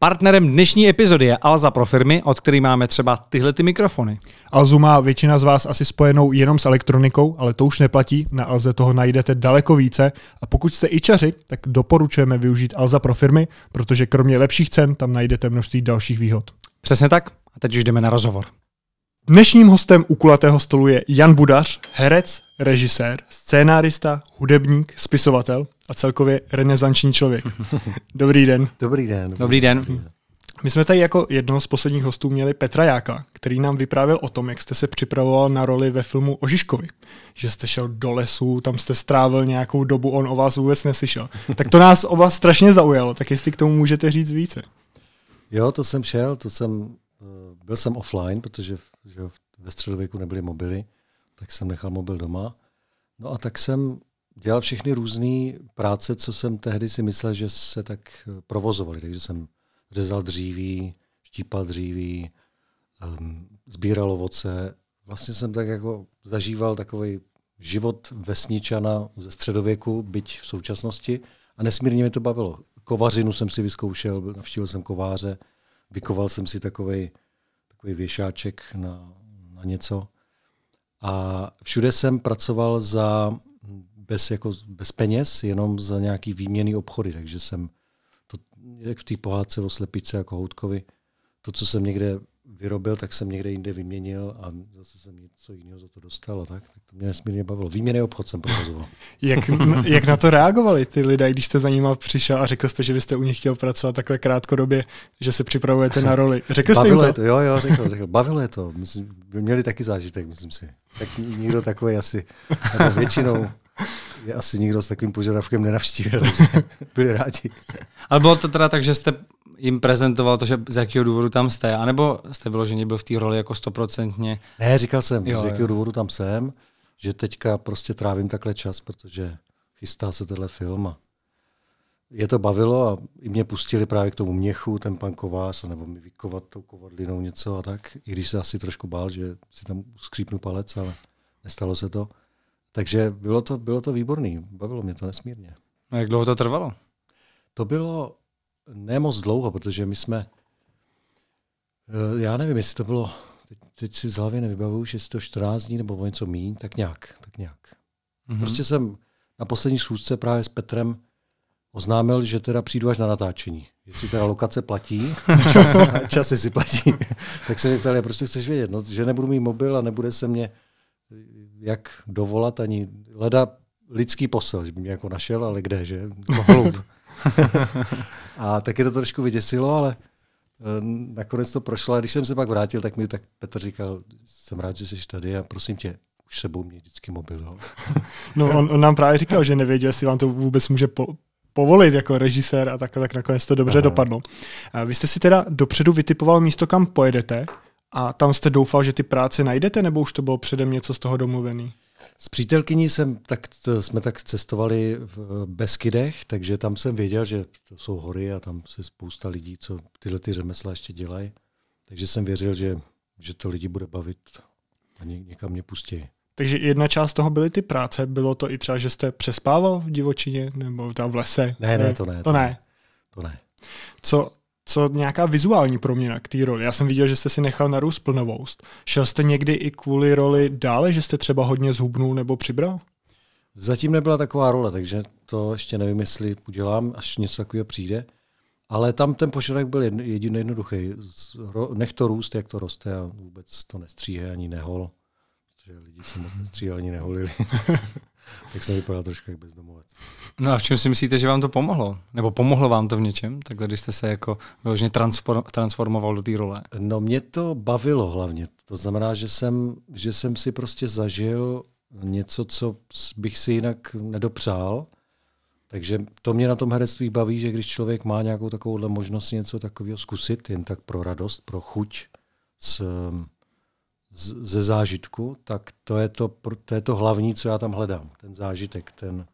Partnerem dnešní epizody je Alza pro firmy, od který máme třeba tyhle ty mikrofony. Alzu má většina z vás asi spojenou jenom s elektronikou, ale to už neplatí. Na Alze toho najdete daleko více a pokud jste ičaři, tak doporučujeme využít Alza pro firmy, protože kromě lepších cen tam najdete množství dalších výhod. Přesně tak. A teď už jdeme na rozhovor. Dnešním hostem u kulatého stolu je Jan Budař, herec, režisér, scénárista, hudebník, spisovatel – a celkově renesanční člověk. Dobrý den. Dobrý den. Dobrý, dobrý den. Dobrý den. My jsme tady jako jednoho z posledních hostů měli Petra Jáka, který nám vyprávěl o tom, jak jste se připravoval na roli ve filmu o Žižkovi. Že jste šel do lesu, tam jste strávil nějakou dobu, on o vás vůbec neslyšel. Tak to nás oba strašně zaujalo, tak jestli k tomu můžete říct více. Jo, to jsem šel, to jsem, eh, byl jsem offline, protože že ve středověku nebyly mobily, tak jsem nechal mobil doma. No a tak jsem dělal všechny různé práce, co jsem tehdy si myslel, že se tak provozovaly. Takže jsem řezal dříví, štípal dříví, um, sbíral ovoce. Vlastně jsem tak jako zažíval takový život vesničana ze středověku, byť v současnosti. A nesmírně mi to bavilo. Kovařinu jsem si vyzkoušel, navštívil jsem kováře, vykoval jsem si takový takový věšáček na, na něco. A všude jsem pracoval za bez, jako, bez peněz, jenom za nějaký výměný obchody. Takže jsem, to, jak v té pohádce o slepice a kohoutkovi, to, co jsem někde vyrobil, tak jsem někde jinde vyměnil a zase jsem něco jiného za to dostal a tak, tak to mě nesmírně bavilo. Výměný obchod jsem provozoval. jak, jak na to reagovali ty lidé, když jste za nima přišel a řekl jste, že byste u nich chtěl pracovat takhle krátkodobě, že se připravujete na roli? Řekl jste bavilo jim to? Je to? Jo, jo, řekl, řekl. Bavilo je to. Myslím, měli taky zážitek, myslím si. Tak nikdo takový asi většinou je asi nikdo s takovým požadavkem nenavštívil, byli rádi. Ale bylo to teda tak, že jste jim prezentoval to, že z jakého důvodu tam jste, anebo jste vyloženě byl v té roli jako stoprocentně? Ne, říkal jsem, jo, z jakého jo. důvodu tam jsem, že teďka prostě trávím takhle čas, protože chystá se tenhle film a je to bavilo a i mě pustili právě k tomu měchu, ten pan kovář, nebo mi vykovat tou kovadlinou něco a tak, i když se asi trošku bál, že si tam skřípnu palec, ale nestalo se to. Takže bylo to, bylo to výborný, bavilo mě to nesmírně. A jak dlouho to trvalo? To bylo nemoc dlouho, protože my jsme, eh, já nevím, jestli to bylo, teď, teď si z hlavy nevybavuju, že to 14 dní nebo něco míň, tak nějak, tak nějak. Mm-hmm. Prostě jsem na poslední schůzce právě s Petrem oznámil, že teda přijdu až na natáčení. Jestli teda lokace platí, čas, časy si platí, tak se mi ptali, prostě chceš vědět, no, že nebudu mít mobil a nebude se mě jak dovolat ani leda lidský posel, že by mě jako našel, ale kde, že? Jako a taky to trošku vyděsilo, ale eh, nakonec to prošlo. A když jsem se pak vrátil, tak mi tak Petr říkal, jsem rád, že jsi tady a prosím tě, už sebou mě vždycky mobil. Jo. no on, on, nám právě říkal, že nevěděl, jestli vám to vůbec může po, povolit jako režisér a tak, tak nakonec to dobře Aha. dopadlo. A vy jste si teda dopředu vytipoval místo, kam pojedete. A tam jste doufal, že ty práce najdete, nebo už to bylo předem něco z toho domluvený? S přítelkyní jsem tak, jsme tak cestovali v Beskydech, takže tam jsem věděl, že to jsou hory a tam se spousta lidí, co tyhle ty řemesla ještě dělají. Takže jsem věřil, že, že to lidi bude bavit a ně, někam mě pustí. Takže jedna část toho byly ty práce. Bylo to i třeba, že jste přespával v divočině nebo tam v lese? Ne, ne, to ne. To, to ne. ne. To ne. Co co nějaká vizuální proměna k té roli. Já jsem viděl, že jste si nechal narůst plnovoust. Šel jste někdy i kvůli roli dále, že jste třeba hodně zhubnul nebo přibral? Zatím nebyla taková role, takže to ještě nevím, jestli udělám, až něco takového přijde. Ale tam ten požadavek byl jediný jednoduchý. Nech to růst, jak to roste a vůbec to nestříhe ani nehol. Protože lidi se moc nestříhali ani neholili. tak jsem vypadal trošku jak bezdomovec. No a v čem si myslíte, že vám to pomohlo? Nebo pomohlo vám to v něčem? Takhle, když jste se jako vyloženě transformoval do té role. No mě to bavilo hlavně. To znamená, že jsem, že jsem si prostě zažil něco, co bych si jinak nedopřál. Takže to mě na tom herectví baví, že když člověk má nějakou takovouhle možnost něco takového zkusit, jen tak pro radost, pro chuť, s, ze zážitku, tak to je to, to je to hlavní, co já tam hledám. Ten zážitek, ten,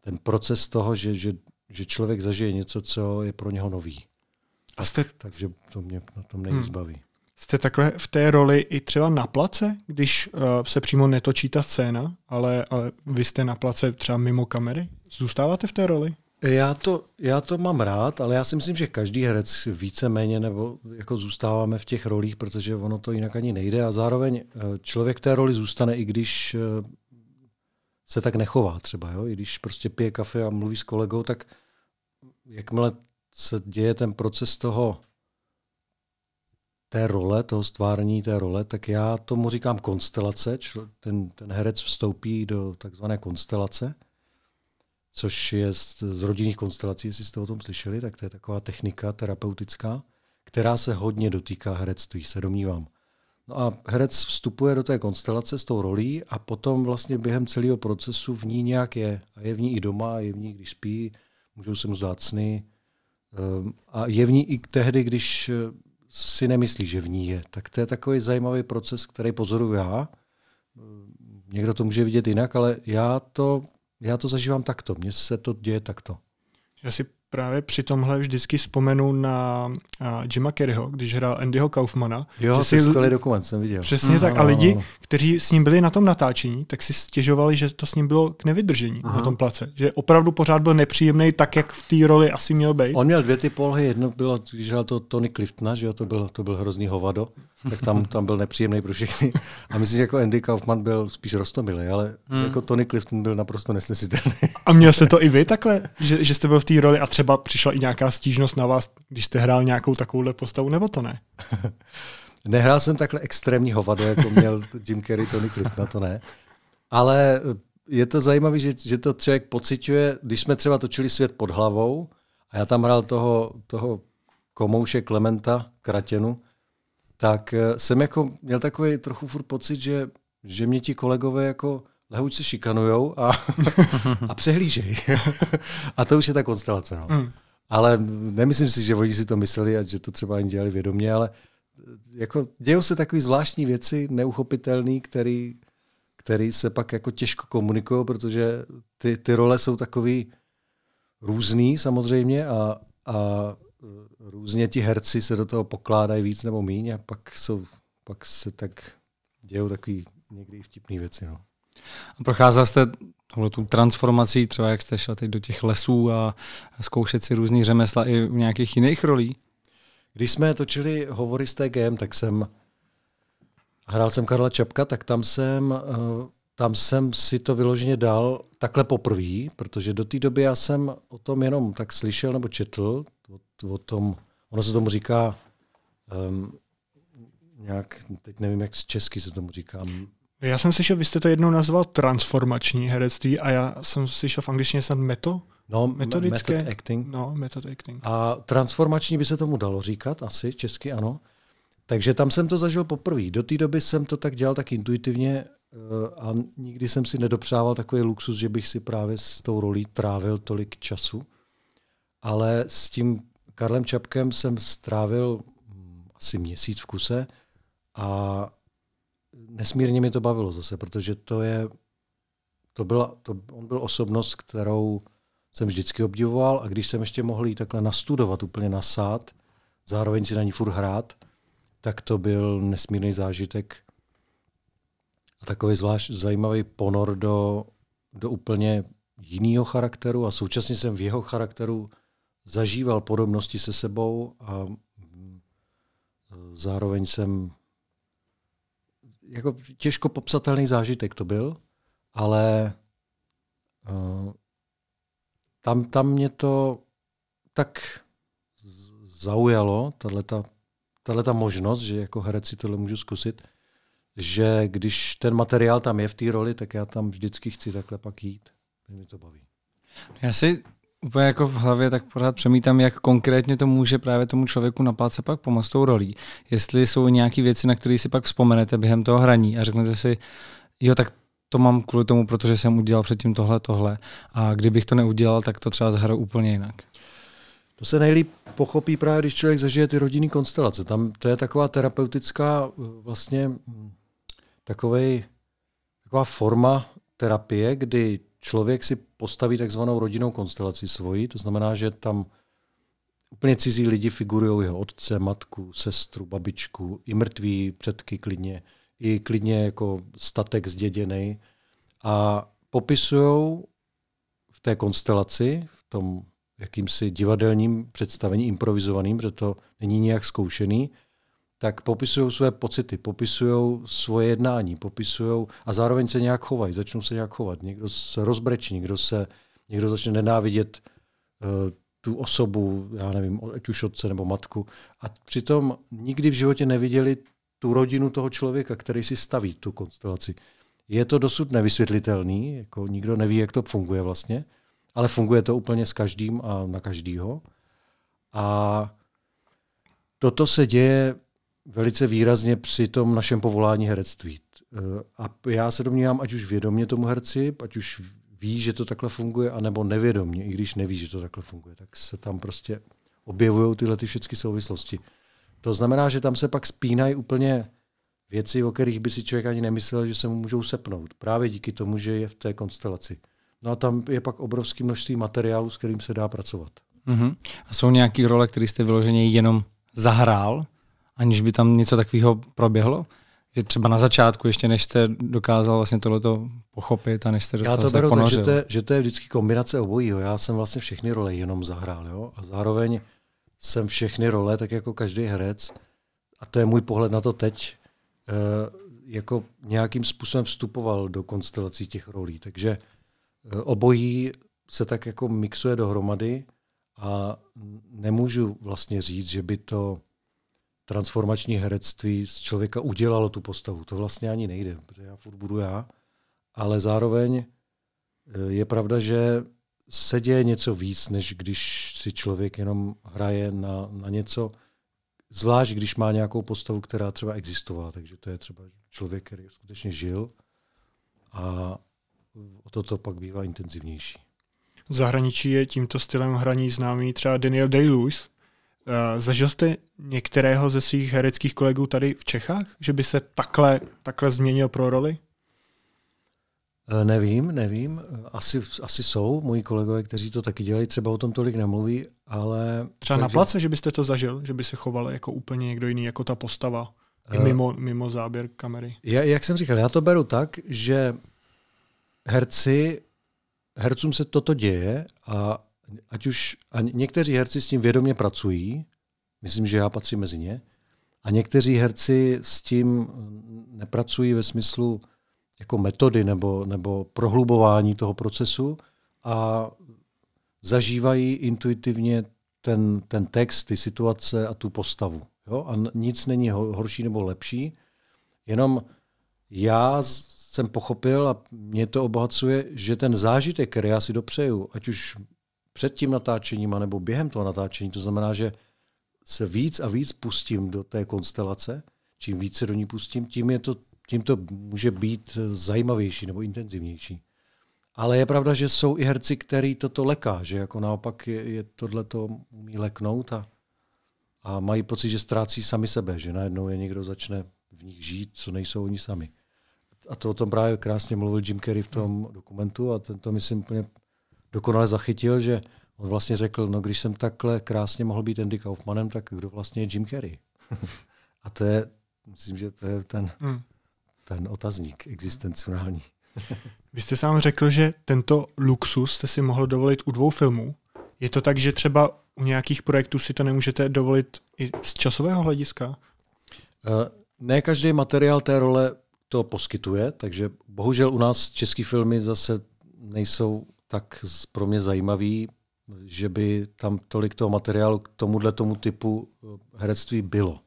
ten proces toho, že, že, že člověk zažije něco, co je pro něho nový. A jste... Takže to mě na tom nejzbaví. Hmm. Jste takhle v té roli i třeba na place, když uh, se přímo netočí ta scéna, ale, ale vy jste na place třeba mimo kamery? Zůstáváte v té roli? Já to, já to mám rád, ale já si myslím, že každý herec víceméně nebo jako zůstáváme v těch rolích, protože ono to jinak ani nejde a zároveň eh, člověk té roli zůstane, i když eh, se tak nechová třeba, jo? i když prostě pije kafe a mluví s kolegou, tak jakmile se děje ten proces toho té role, toho stvární té role, tak já tomu říkám konstelace. Ten, ten herec vstoupí do takzvané konstelace – což je z, z rodinných konstelací, jestli jste o tom slyšeli, tak to je taková technika terapeutická, která se hodně dotýká herectví, se domnívám. No a herec vstupuje do té konstelace s tou rolí a potom vlastně během celého procesu v ní nějak je. A je v ní i doma, je v ní, když spí, můžou se mu zdát sny. Ehm, a je v ní i tehdy, když eh, si nemyslí, že v ní je. Tak to je takový zajímavý proces, který pozoruju já. Ehm, někdo to může vidět jinak, ale já to já to zažívám takto, mně se to děje takto. Já si právě při tomhle vždycky vzpomenu na Jima Kerryho, když hrál Andyho Kaufmana. Jo, to si, skvělý dokument, jsem viděl. Přesně mm, tak. No, a lidi, kteří s ním byli na tom natáčení, tak si stěžovali, že to s ním bylo k nevydržení uh-huh. na tom place. Že opravdu pořád byl nepříjemný, tak jak v té roli asi měl být. On měl dvě ty polohy. Jedno bylo, když hrál to Tony Cliftona, že jo, to byl, to byl hrozný hovado tak tam, tam byl nepříjemný pro všechny. A myslím, že jako Andy Kaufman byl spíš rostomilý, ale hmm. jako Tony Clifton byl naprosto nesnesitelný. A měl jste to i vy takhle, že, že jste byl v té roli a třeba přišla i nějaká stížnost na vás, když jste hrál nějakou takovouhle postavu, nebo to ne? Nehrál jsem takhle extrémní hovado, jako měl Jim Carrey, Tony Clifton, to ne. Ale eh, je to zajímavé, že, že to člověk pociťuje, když jsme třeba točili svět pod hlavou, a já tam hrál toho, toho komouše Klementa Kratěnu, tak eh, jsem jako měl takový trochu furt pocit, že, že mě ti kolegové jako lehuť šikanujou a, a přehlížejí a to už je ta konstelace. No. Mm. Ale nemyslím si, že oni si to mysleli a že to třeba ani dělali vědomě, ale eh, jako dějou se takové zvláštní věci, neuchopitelné, který, který se pak jako těžko komunikují, protože ty, ty role jsou takový různý samozřejmě a, a různě ti herci se do toho pokládají víc nebo míň a pak, jsou, pak se tak dějou takový někdy vtipný věci. No. A procházel jste tohle tu transformací, třeba jak jste šel teď do těch lesů a zkoušet si různý řemesla i u nějakých jiných rolí? Když jsme točili hovory s TGM, tak jsem hrál jsem Karla Čapka, tak tam jsem, eh, tam jsem si to vyloženě dal takhle poprvé, protože do té doby já jsem o tom jenom tak slyšel nebo četl, o tom, ono se tomu říká um, nějak, teď nevím, jak z česky se tomu říká. Já jsem slyšel, vy jste to jednou nazval transformační herectví a já jsem slyšel v angličtině snad meto, No, metodické. Method acting. No, method acting. A transformační by se tomu dalo říkat, asi česky ano. Takže tam jsem to zažil poprvé. Do té doby jsem to tak dělal tak intuitivně eh, a nikdy jsem si nedopřával takový luxus, že bych si právě s tou rolí trávil tolik času. Ale s tím Karlem Čapkem jsem strávil mm, asi měsíc v kuse a nesmírně mi to bavilo zase, protože to je, to byla, to, on byl osobnost, kterou jsem vždycky obdivoval a když jsem ještě mohl jít takhle nastudovat, úplně nasát, zároveň si na ní furt hrát, tak to byl nesmírný zážitek a takový zvlášť zajímavý ponor do, do úplně jiného charakteru a současně jsem v jeho charakteru zažíval podobnosti se sebou a mm, zároveň jsem jako těžko popsatelný zážitek to byl, ale uh, tam, tam mě to tak zaujalo, tahle ta možnost, že jako herec si tohle můžu zkusit, že když ten materiál tam je v té roli, tak já tam vždycky chci takhle pak jít. Mě to baví. Já si úplně jako v hlavě tak pořád přemítám, jak konkrétně to může právě tomu člověku na se pak pomoct tou rolí. Jestli jsou nějaké věci, na které si pak vzpomenete během toho hraní a řeknete si, jo, tak to mám kvůli tomu, protože jsem udělal předtím tohle, tohle. A kdybych to neudělal, tak to třeba zahraju úplně jinak. To se nejlíp pochopí právě, když člověk zažije ty rodinné konstelace. Tam to je taková terapeutická eh, vlastně mm, takovej, taková forma terapie, kdy člověk si postaví takzvanou rodinnou konstelaci svoji, to znamená, že tam úplně cizí lidi figurují jeho otce, matku, sestru, babičku, i mrtví předky klidně, i klidně jako statek zděděný. A popisují v té konstelaci, v tom jakýmsi divadelním představení, improvizovaným, protože to není nějak zkoušený, tak popisují své pocity, popisují svoje jednání, popisují a zároveň se nějak chovají, začnou se nějak chovat. Někdo se rozbreční, někdo, se, někdo začne nenávidět uh, tu osobu, já nevím, ať už otce nebo matku. A přitom nikdy v životě neviděli tu rodinu toho člověka, který si staví tu konstelaci. Je to dosud nevysvětlitelný, jako nikdo neví, jak to funguje vlastně, ale funguje to úplně s každým a na každýho. A toto se děje velice výrazně při tom našem povolání herectví. Eh, a já se domnívám, ať už vědomě tomu herci, ať už ví, že to takhle funguje, anebo nevědomně, i když neví, že to takhle funguje, tak se tam prostě objevují tyhle ty všechny souvislosti. To znamená, že tam se pak spínají úplně věci, o kterých by si člověk ani nemyslel, že se mu můžou sepnout. Právě díky tomu, že je v té konstelaci. No a tam je pak obrovské množství materiálu, s kterým se dá pracovat. Mm-hmm. A jsou nějaké role, které jste vyloženě jenom zahrál? aniž by tam něco takového proběhlo? Že třeba na začátku, ještě než jste dokázal vlastně tohleto pochopit a než jste do Já to beru tak, že to, je, že to je vždycky kombinace obojího. Já jsem vlastně všechny role jenom zahrál. Jo? A zároveň jsem všechny role, tak jako každý herec, a to je můj pohled na to teď, eh, jako nějakým způsobem vstupoval do konstelací těch rolí. Takže eh, obojí se tak jako mixuje dohromady a nemůžu vlastně říct, že by to transformační herectví z člověka udělalo tu postavu. To vlastně ani nejde, protože já furt budu já, ale zároveň e, je pravda, že se děje něco víc, než když si člověk jenom hraje na, na něco, zvlášť když má nějakou postavu, která třeba existovala. Takže to je třeba člověk, který skutečně žil a o to pak bývá intenzivnější. V zahraničí je tímto stylem hraní známý třeba Daniel Day-Lewis, Eh, zažil jste některého ze svých hereckých kolegů tady v Čechách, že by se takhle, takhle změnil pro roli? Eh, nevím, nevím. Asi, asi jsou moji kolegové, kteří to taky dělají, třeba o tom tolik nemluví, ale... Třeba takže... na place, že byste to zažil, že by se choval jako úplně někdo jiný, jako ta postava, uh, mimo, mimo záběr kamery. Já, jak jsem říkal, já to beru tak, že herci, hercům se toto děje a ať už, a někteří herci s tím vědomě pracují, myslím, že já patřím mezi ně, a někteří herci s tím mm, nepracují ve smyslu jako metody nebo, nebo prohlubování toho procesu a zažívají intuitivně ten, ten text, ty situace a tu postavu. Jo? A nic není horší nebo lepší, jenom já jsem pochopil a mě to obohacuje, že ten zážitek, který já si dopřeju, ať už před tím natáčením anebo během toho natáčení. To znamená, že se víc a víc pustím do té konstelace, čím víc se do ní pustím, tím, je to, tím to může být zajímavější nebo intenzivnější. Ale je pravda, že jsou i herci, který toto leká, že jako naopak je, je to umí leknout a, a mají pocit, že ztrácí sami sebe, že najednou je někdo začne v nich žít, co nejsou oni sami. A to o tom právě krásně mluvil Jim Carrey v tom dokumentu a ten to myslím úplně dokonale zachytil, že on vlastně řekl, no když jsem takhle krásně mohl být Andy Kaufmanem, tak kdo vlastně je Jim Carrey? A to je, myslím, že to je ten, hmm. ten otazník existenciální. Vy jste sám řekl, že tento luxus jste si mohl dovolit u dvou filmů. Je to tak, že třeba u nějakých projektů si to nemůžete dovolit i z časového hlediska? Eh, ne každý materiál té role to poskytuje, takže bohužel u nás český filmy zase nejsou tak pro mě zajímavý, že by tam tolik toho materiálu k tomuhle tomu typu eh, herectví bylo.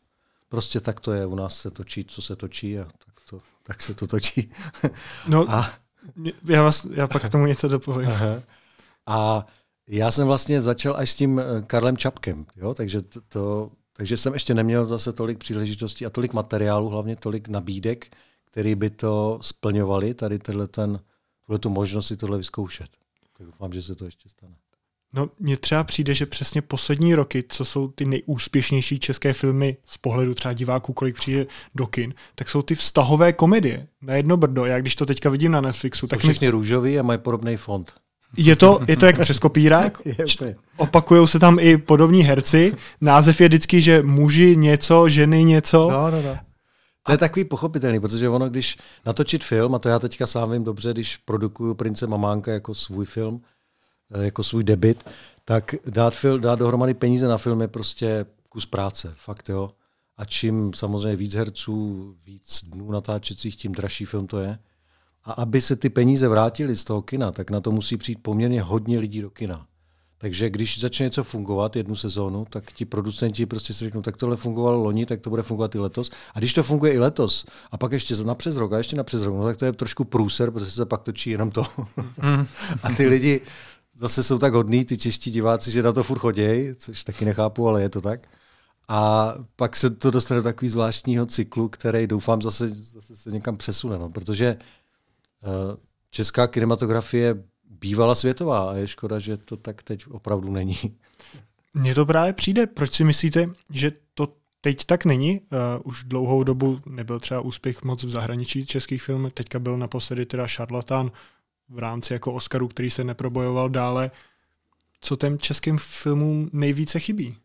Prostě tak to je, u nás se točí, co se točí a tak, to, tak se to točí. No, a, já, vás, já pak k tomu něco dopovím. Aha. A já jsem vlastně začal až s tím eh, Karlem Čapkem, jo? Takže, to, takže jsem ještě neměl zase tolik příležitostí a tolik materiálu, hlavně tolik nabídek, který by to splňovali, tady tenhle ten, tu možnost si tohle vyzkoušet tak doufám, že se to ještě stane. No, mně třeba přijde, že přesně poslední roky, co jsou ty nejúspěšnější české filmy z pohledu třeba diváků, kolik přijde do kin, tak jsou ty vztahové komedie na jedno brdo. Já když to teďka vidím na Netflixu, jsou tak Všechny mě... růžový a mají podobný fond. Je to, je to jak přes kopírák, opakují se tam i podobní herci, název je vždycky, že muži něco, ženy něco no, no, no. To je takový pochopitelný, protože ono, když natočit film, a to já teďka sám vím dobře, když produkuju Prince Mamánka jako svůj film, eh, jako svůj debit, tak dát, film, dát dohromady peníze na film je prostě kus práce, fakt jo. A čím samozřejmě víc herců, víc dnů natáčecích, tím dražší film to je. A aby se ty peníze vrátily z toho kina, tak na to musí přijít poměrně hodně lidí do kina. Takže když začne něco fungovat jednu sezónu, tak ti producenti prostě si řeknou, tak tohle fungovalo loni, tak to bude fungovat i letos. A když to funguje i letos, a pak ještě na přes rok, a ještě na přes rok, no, tak to je trošku průser, protože se pak točí jenom to. Mm. a ty lidi zase jsou tak hodní, ty čeští diváci, že na to furt chodějí, což taky nechápu, ale je to tak. A pak se to dostane do takový zvláštního cyklu, který doufám zase, zase se někam přesune, no, protože uh, česká kinematografie bývala světová a je škoda, že to tak teď opravdu není. Mně to právě přijde. Proč si myslíte, že to teď tak není? Uh, už dlouhou dobu nebyl třeba úspěch moc v zahraničí českých filmů. Teďka byl naposledy teda Šarlatán v rámci jako Oscaru, který se neprobojoval dále. Co těm českým filmům nejvíce chybí?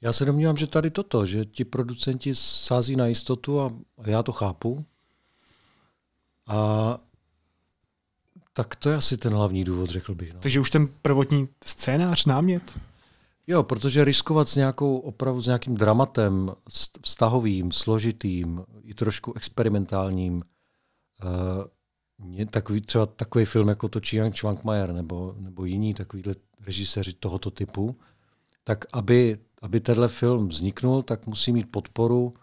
Já se domnívám, že tady toto, že ti producenti sází na jistotu a já to chápu. A tak to je asi ten hlavní důvod, řekl bych. No. Takže už ten prvotní scénář, námět? Jo, protože riskovat s nějakou opravdu s nějakým dramatem vztahovým, složitým, i trošku experimentálním, uh, takový, třeba takový film jako to Chiang Chuangmajer nebo, nebo jiní takovýhle režiséři tohoto typu, tak aby, aby tenhle film vzniknul, tak musí mít podporu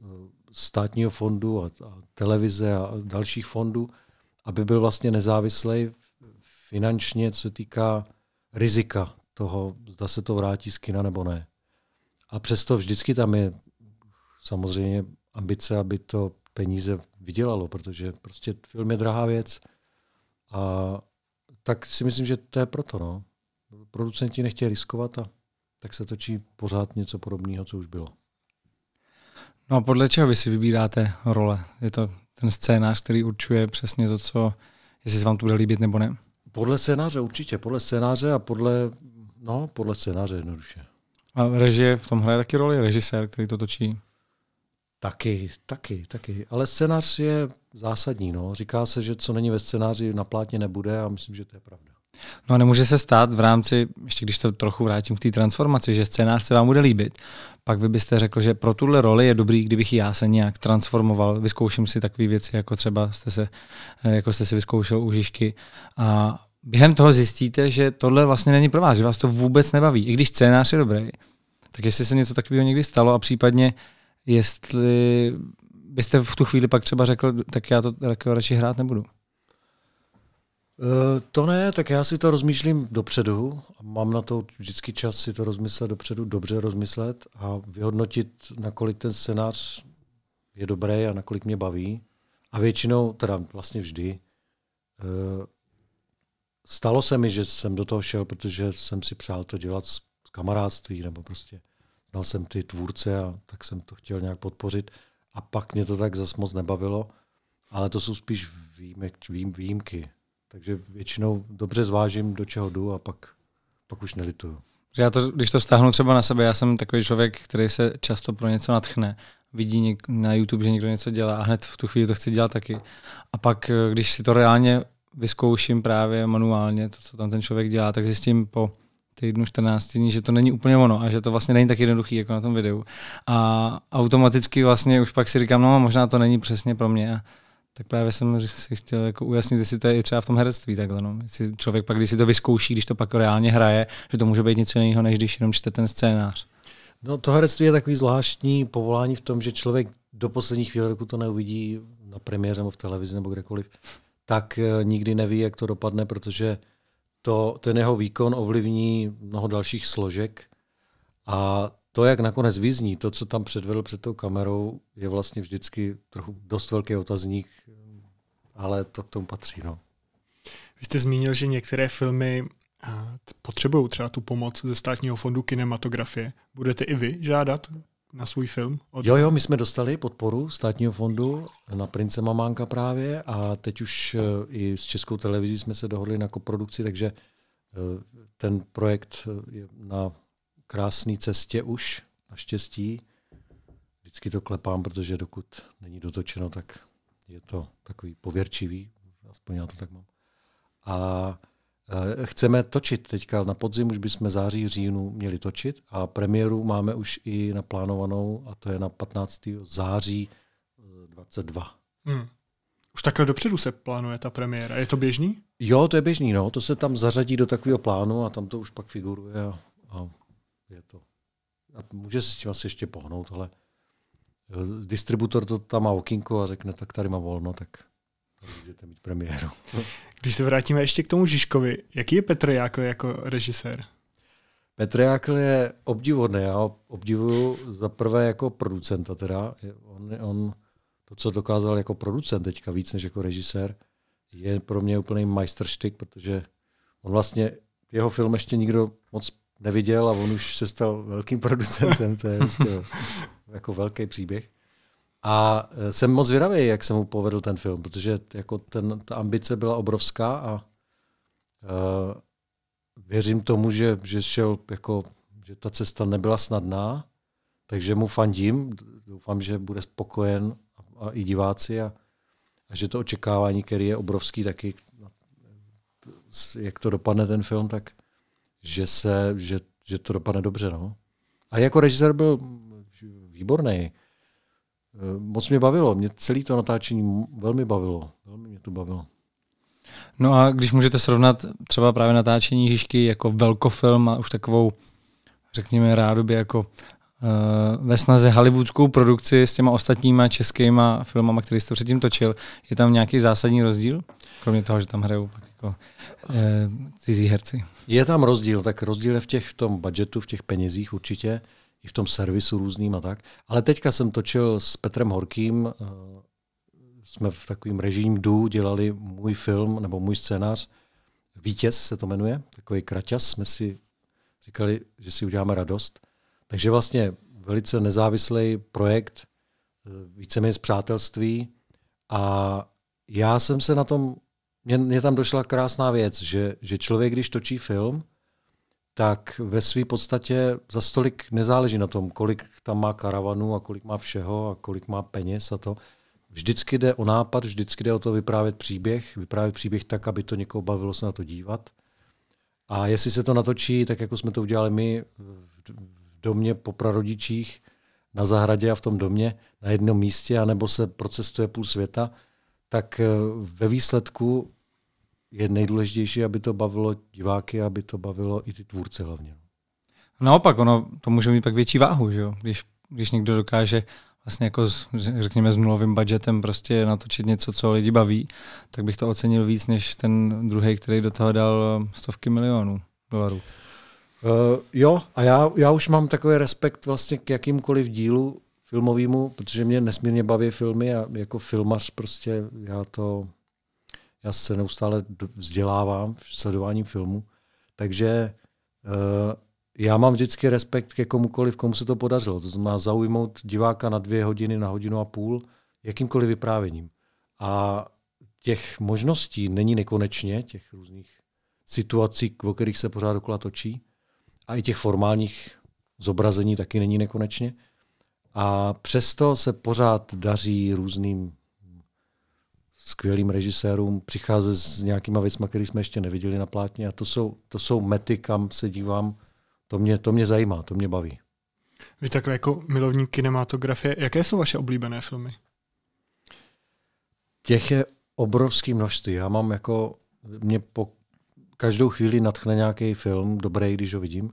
eh, státního fondu a, a televize a dalších fondů, aby byl vlastně nezávislý finančně, co se týká rizika toho, zda se to vrátí z kina nebo ne. A přesto vždycky tam je samozřejmě ambice, aby to peníze vydělalo, protože prostě film je drahá věc. A tak si myslím, že to je proto. No. Producenti nechtějí riskovat a tak se točí pořád něco podobného, co už bylo. No a podle čeho vy si vybíráte role? Je to ten scénář, který určuje přesně to, co, jestli se vám to bude líbit nebo ne? Podle scénáře určitě, podle scénáře a podle, no, podle scénáře jednoduše. A režie v tom hraje taky roli, režisér, který to točí? Taky, taky, taky. Ale scénář je zásadní. No. Říká se, že co není ve scénáři, na plátně nebude a myslím, že to je pravda. No a nemůže se stát v rámci, ještě když to trochu vrátím k té transformaci, že scénář se vám bude líbit, pak vy byste řekl, že pro tuhle roli je dobrý, kdybych já se nějak transformoval, vyzkouším si takové věci, jako třeba jste se, eh, jako jste si vyzkoušel u Žižky a během toho zjistíte, že tohle vlastně není pro vás, že vás to vůbec nebaví. I když scénář je dobrý, tak jestli se něco takového někdy stalo a případně jestli byste v tu chvíli pak třeba řekl, tak já to radši hrát nebudu. Eh, to ne, tak já si to rozmýšlím dopředu. Mám na to vždycky čas si to rozmyslet dopředu, dobře rozmyslet a vyhodnotit, nakolik ten scénář je dobrý a nakolik mě baví. A většinou, teda vlastně vždy, eh, stalo se mi, že jsem do toho šel, protože jsem si přál to dělat z kamarádství nebo prostě znal jsem ty tvůrce a tak jsem to chtěl nějak podpořit. A pak mě to tak zas moc nebavilo, ale to jsou spíš výjimek, výjimky takže většinou dobře zvážím, do čeho jdu a pak, pak už nelituju. Že já to, když to stáhnu třeba na sebe, já jsem takový člověk, který se často pro něco natchne. Vidí něk, na YouTube, že někdo něco dělá a hned v tu chvíli to chci dělat taky. A pak, eh, když si to reálně vyzkouším právě manuálně, to, co tam ten člověk dělá, tak zjistím po týdnu 14 dní, že to není úplně ono a že to vlastně není tak jednoduchý jako na tom videu. A automaticky vlastně už pak si říkám, no možná to není přesně pro mě. A tak právě jsem si chtěl jako ujasnit, jestli to je třeba v tom herectví takhle. No. Jestli člověk pak, když si to vyzkouší, když to pak reálně hraje, že to může být něco jiného, než když jenom čte ten scénář. No to herectví je takový zvláštní povolání v tom, že člověk do poslední chvíle, dokud to neuvidí na premiéře nebo v televizi nebo kdekoliv, tak eh, nikdy neví, jak to dopadne, protože to, ten jeho výkon ovlivní mnoho dalších složek a to, jak nakonec vyzní, to, co tam předvedl před tou kamerou, je vlastně vždycky trochu dost velký otazník, ale to k tomu patří. No. Vy jste zmínil, že některé filmy eh, potřebují třeba tu pomoc ze státního fondu kinematografie. Budete i vy žádat na svůj film? Od... Jo, jo, my jsme dostali podporu státního fondu na Prince Mamánka právě a teď už eh, i s Českou televizí jsme se dohodli na koprodukci, takže eh, ten projekt je na krásné cestě už, naštěstí. Vždycky to klepám, protože dokud není dotočeno, tak je to takový pověrčivý, aspoň já to tak mám. A eh, chceme točit teďka na podzim, už bychom září, říjnu měli točit a premiéru máme už i naplánovanou a to je na 15. září 22. Eh, hmm. Už takhle dopředu se plánuje ta premiéra. Je to běžný? Jo, to je běžný, no. To se tam zařadí do takového plánu a tam to už pak figuruje a, a je to. A může se s tím asi ještě pohnout, ale eh, distributor to tam má okinko a řekne, tak tady má volno, tak můžete mít premiéru. Když se vrátíme ještě k tomu Žižkovi, jaký je Petr Jákl jako režisér? Petr Jákl je obdivodný, já ho obdivuju za prvé jako producenta teda. On, on to, co dokázal jako producent teďka víc než jako režisér, je pro mě úplný majstrštyk, protože on vlastně, jeho film ještě nikdo moc neviděl a on už se stal velkým producentem. To je prostě jako velký příběh. A e, jsem moc vědavý, jak se mu povedl ten film, protože jako ten, ta ambice byla obrovská a uh, věřím tomu, že, že šel jako, že ta cesta nebyla snadná, takže mu fandím, doufám, že bude spokojen a, a i diváci a, a že to očekávání, který je obrovský taky, e, jak to dopadne ten film, tak že, se, že, že to dopadne dobře. No. A jako režisér byl výborný. Eh, moc mě bavilo. Mě celé to natáčení velmi bavilo. Velmi mě to bavilo. No a když můžete srovnat třeba právě natáčení Žižky jako velkofilm a už takovou, řekněme rádoby jako eh, ve snaze hollywoodskou produkci s těma ostatníma českýma filmama, který jste předtím točil, je tam nějaký zásadní rozdíl? Kromě toho, že tam hrajou pak jako e, cizí herci. Je tam rozdíl, tak rozdíl je v, těch, v tom budžetu, v těch penězích určitě, i v tom servisu různým a tak. Ale teďka jsem točil s Petrem Horkým, e, jsme v takovým režim dů dělali můj film, nebo můj scénář, Vítěz se to jmenuje, takový kraťas, jsme si říkali, že si uděláme radost. Takže vlastně velice nezávislý projekt, eh, víceméně z přátelství a já jsem se na tom mě, mě tam došla krásná věc, že, že člověk, když točí film, tak ve své podstatě za stolik nezáleží na tom, kolik tam má karavanu a kolik má všeho a kolik má peněz a to. Vždycky jde o nápad, vždycky jde o to vyprávět příběh, vyprávět příběh tak, aby to někoho bavilo se na to dívat. A jestli se to natočí, tak jako jsme to udělali my v domě po prarodičích, na zahradě a v tom domě, na jednom místě, anebo se procestuje půl světa, tak eh, ve výsledku je nejdůležitější, aby to bavilo diváky, aby to bavilo i ty tvůrce hlavně. Naopak, ono to může mít pak větší váhu, že jo? Když, když někdo dokáže vlastně jako s, řekněme s nulovým budgetem prostě natočit něco, co lidi baví, tak bych to ocenil víc než ten druhý, který do toho dal eh, stovky milionů dolarů. Uh, jo, a já, já už mám takový respekt vlastně k jakýmkoliv dílu filmovému, protože mě nesmírně baví filmy a jako filmař prostě já to já se neustále vzdělávám v sledování filmu, takže eh, já mám vždycky respekt ke komukoliv, komu se to podařilo. To znamená zaujmout diváka na dvě hodiny, na hodinu a půl, jakýmkoliv vyprávěním. A těch možností není nekonečně, těch různých situací, o kterých se pořád dokola točí. A i těch formálních zobrazení taky není nekonečně. A přesto se pořád daří různým skvělým režisérům, přicházet s nějakýma věcmi, které jsme ještě neviděli na plátně a to jsou, to jsou mety, kam se dívám. To mě, to mě zajímá, to mě baví. Vy takhle jako milovník kinematografie, jaké jsou vaše oblíbené filmy? Těch je obrovský množství. Já mám jako, mě po každou chvíli natchne nějaký film, dobrý, když ho vidím,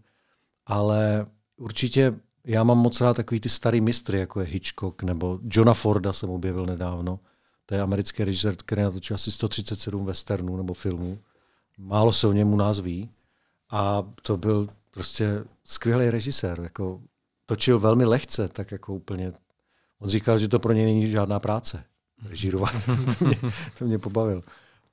ale určitě já mám moc rád takový ty starý mistry, jako je Hitchcock, nebo Johna Forda jsem objevil nedávno. To je americký režisér, který natočil asi 137 westernů nebo filmů. Málo se o něm u nás ví. A to byl prostě skvělý režisér. Jako točil velmi lehce, tak jako úplně. On říkal, že to pro něj není žádná práce. Režírovat. to, mě, to mě pobavil.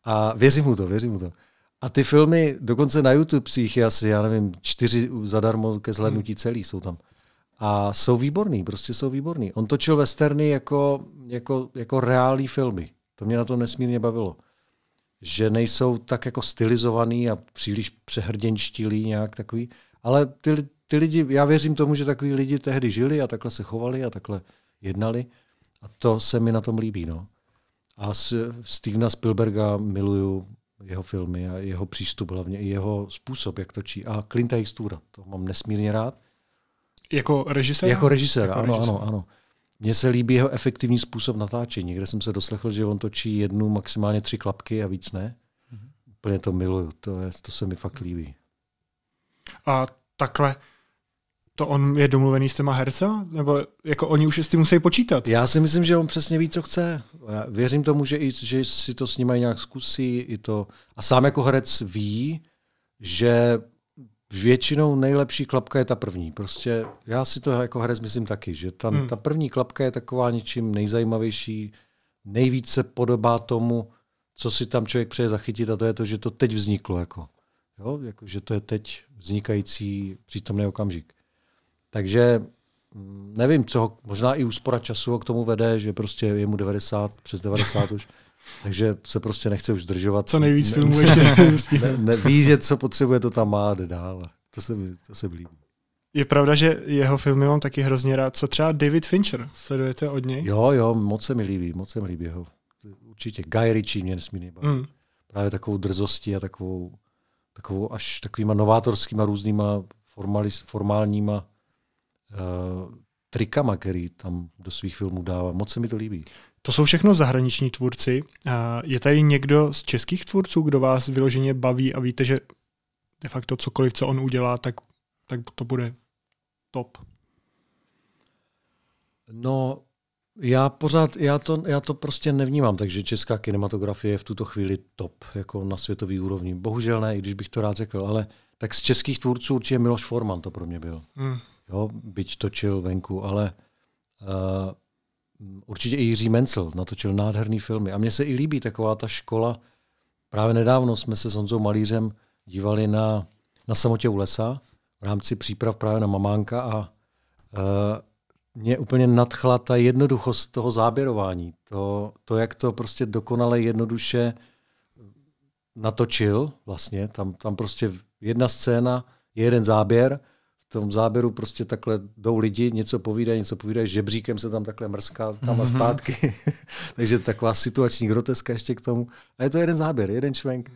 A věřím mu to, věřím mu to. A ty filmy dokonce na YouTube jich je asi, já nevím, čtyři zadarmo ke zhlednutí hmm. celý jsou tam. A jsou výborný, prostě jsou výborný. On točil westerny jako, jako, jako reální filmy. To mě na to nesmírně bavilo. Že nejsou tak jako stylizovaný a příliš přehrděnštilí nějak takový. Ale ty, ty lidi, já věřím tomu, že takový lidi tehdy žili a takhle se chovali a takhle jednali. A to se mi na tom líbí. No. A Stevena Spielberga miluju jeho filmy a jeho přístup hlavně i jeho způsob, jak točí. A Clint Eastwooda, to mám nesmírně rád. Jako režisér? Jako režisér, jako ano, ano, ano. Mně se líbí jeho efektivní způsob natáčení. Kde jsem se doslechl, že on točí jednu, maximálně tři klapky a víc ne. Mm-hmm. Úplně to miluju, to, je, to se mi fakt líbí. A takhle, to on je domluvený s těma herce? Nebo jako oni už s tím musí počítat? Já si myslím, že on přesně ví, co chce. Já věřím tomu, že, i, že si to s nimi nějak zkusí. I to. A sám jako herec ví, že většinou nejlepší klapka je ta první. Prostě já si to jako herec myslím taky, že tam, hmm. ta první klapka je taková něčím nejzajímavější, nejvíce podobá tomu, co si tam člověk přeje zachytit a to je to, že to teď vzniklo. Jako, jo? jako že to je teď vznikající přítomný okamžik. Takže mm, nevím, co ho, možná i úspora času ho k tomu vede, že prostě je mu 90, přes 90 už. Takže se prostě nechce už držovat. Co nejvíc ne, filmů ještě ne, ne, Ví, že co potřebuje, to tam má, jde dál. To se, mi, to se mi líbí. Je pravda, že jeho filmy mám taky hrozně rád. Co třeba David Fincher? Sledujete od něj? Jo, jo, moc se mi líbí, moc se mi líbí jeho. Určitě Guy Ritchie mě nesmí Mm. Právě takovou drzostí a takovou, takovou až takovýma novátorskýma různýma formalis, formálníma uh, trikama, který tam do svých filmů dává. Moc se mi to líbí. To jsou všechno zahraniční tvůrci. Je tady někdo z českých tvůrců, kdo vás vyloženě baví a víte, že de facto cokoliv, co on udělá, tak, tak to bude top? No, já pořád, já to, já to prostě nevnímám, takže česká kinematografie je v tuto chvíli top, jako na světový úrovni. Bohužel ne, i když bych to rád řekl, ale tak z českých tvůrců určitě Miloš Forman to pro mě byl. Mm. Jo, byť točil venku, ale uh, Mm, určitě i Jiří Mencel natočil nádherný filmy. A mně se i líbí taková ta škola. Právě nedávno jsme se s Honzou Malířem dívali na, na samotě u lesa v rámci příprav právě na Mamánka a uh, mě úplně nadchla ta jednoduchost toho záběrování. To, to, jak to prostě dokonale jednoduše natočil vlastně. Tam, tam prostě jedna scéna, jeden záběr – tom záběru prostě takhle jdou lidi, něco povídají, něco povídají, žebříkem se tam takhle mrská tam a mhm. zpátky. Takže taková situační groteska ještě k tomu. A je to jeden záběr, jeden švenk.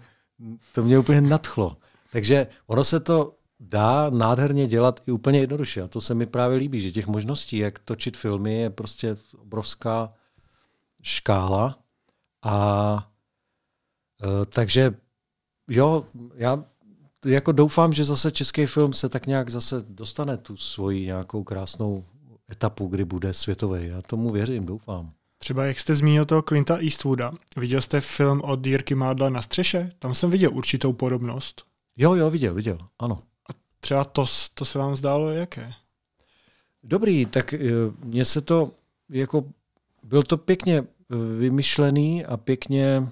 To mě úplně nadchlo. Takže ono se to dá nádherně dělat i úplně jednoduše. A to se mi právě líbí, že těch možností, jak točit filmy, je prostě obrovská škála. A e, takže jo, já jako doufám, že zase český film se tak nějak zase dostane tu svoji nějakou krásnou etapu, kdy bude světový. Já tomu věřím, doufám. Třeba jak jste zmínil toho Clinta Eastwooda, viděl jste film od Jirky Mádla na střeše? Tam jsem viděl určitou podobnost. Jo, jo, viděl, viděl, ano. A třeba to, to se vám zdálo jaké? Dobrý, tak eh, mně se to jako, byl to pěkně eh, vymyšlený a pěkně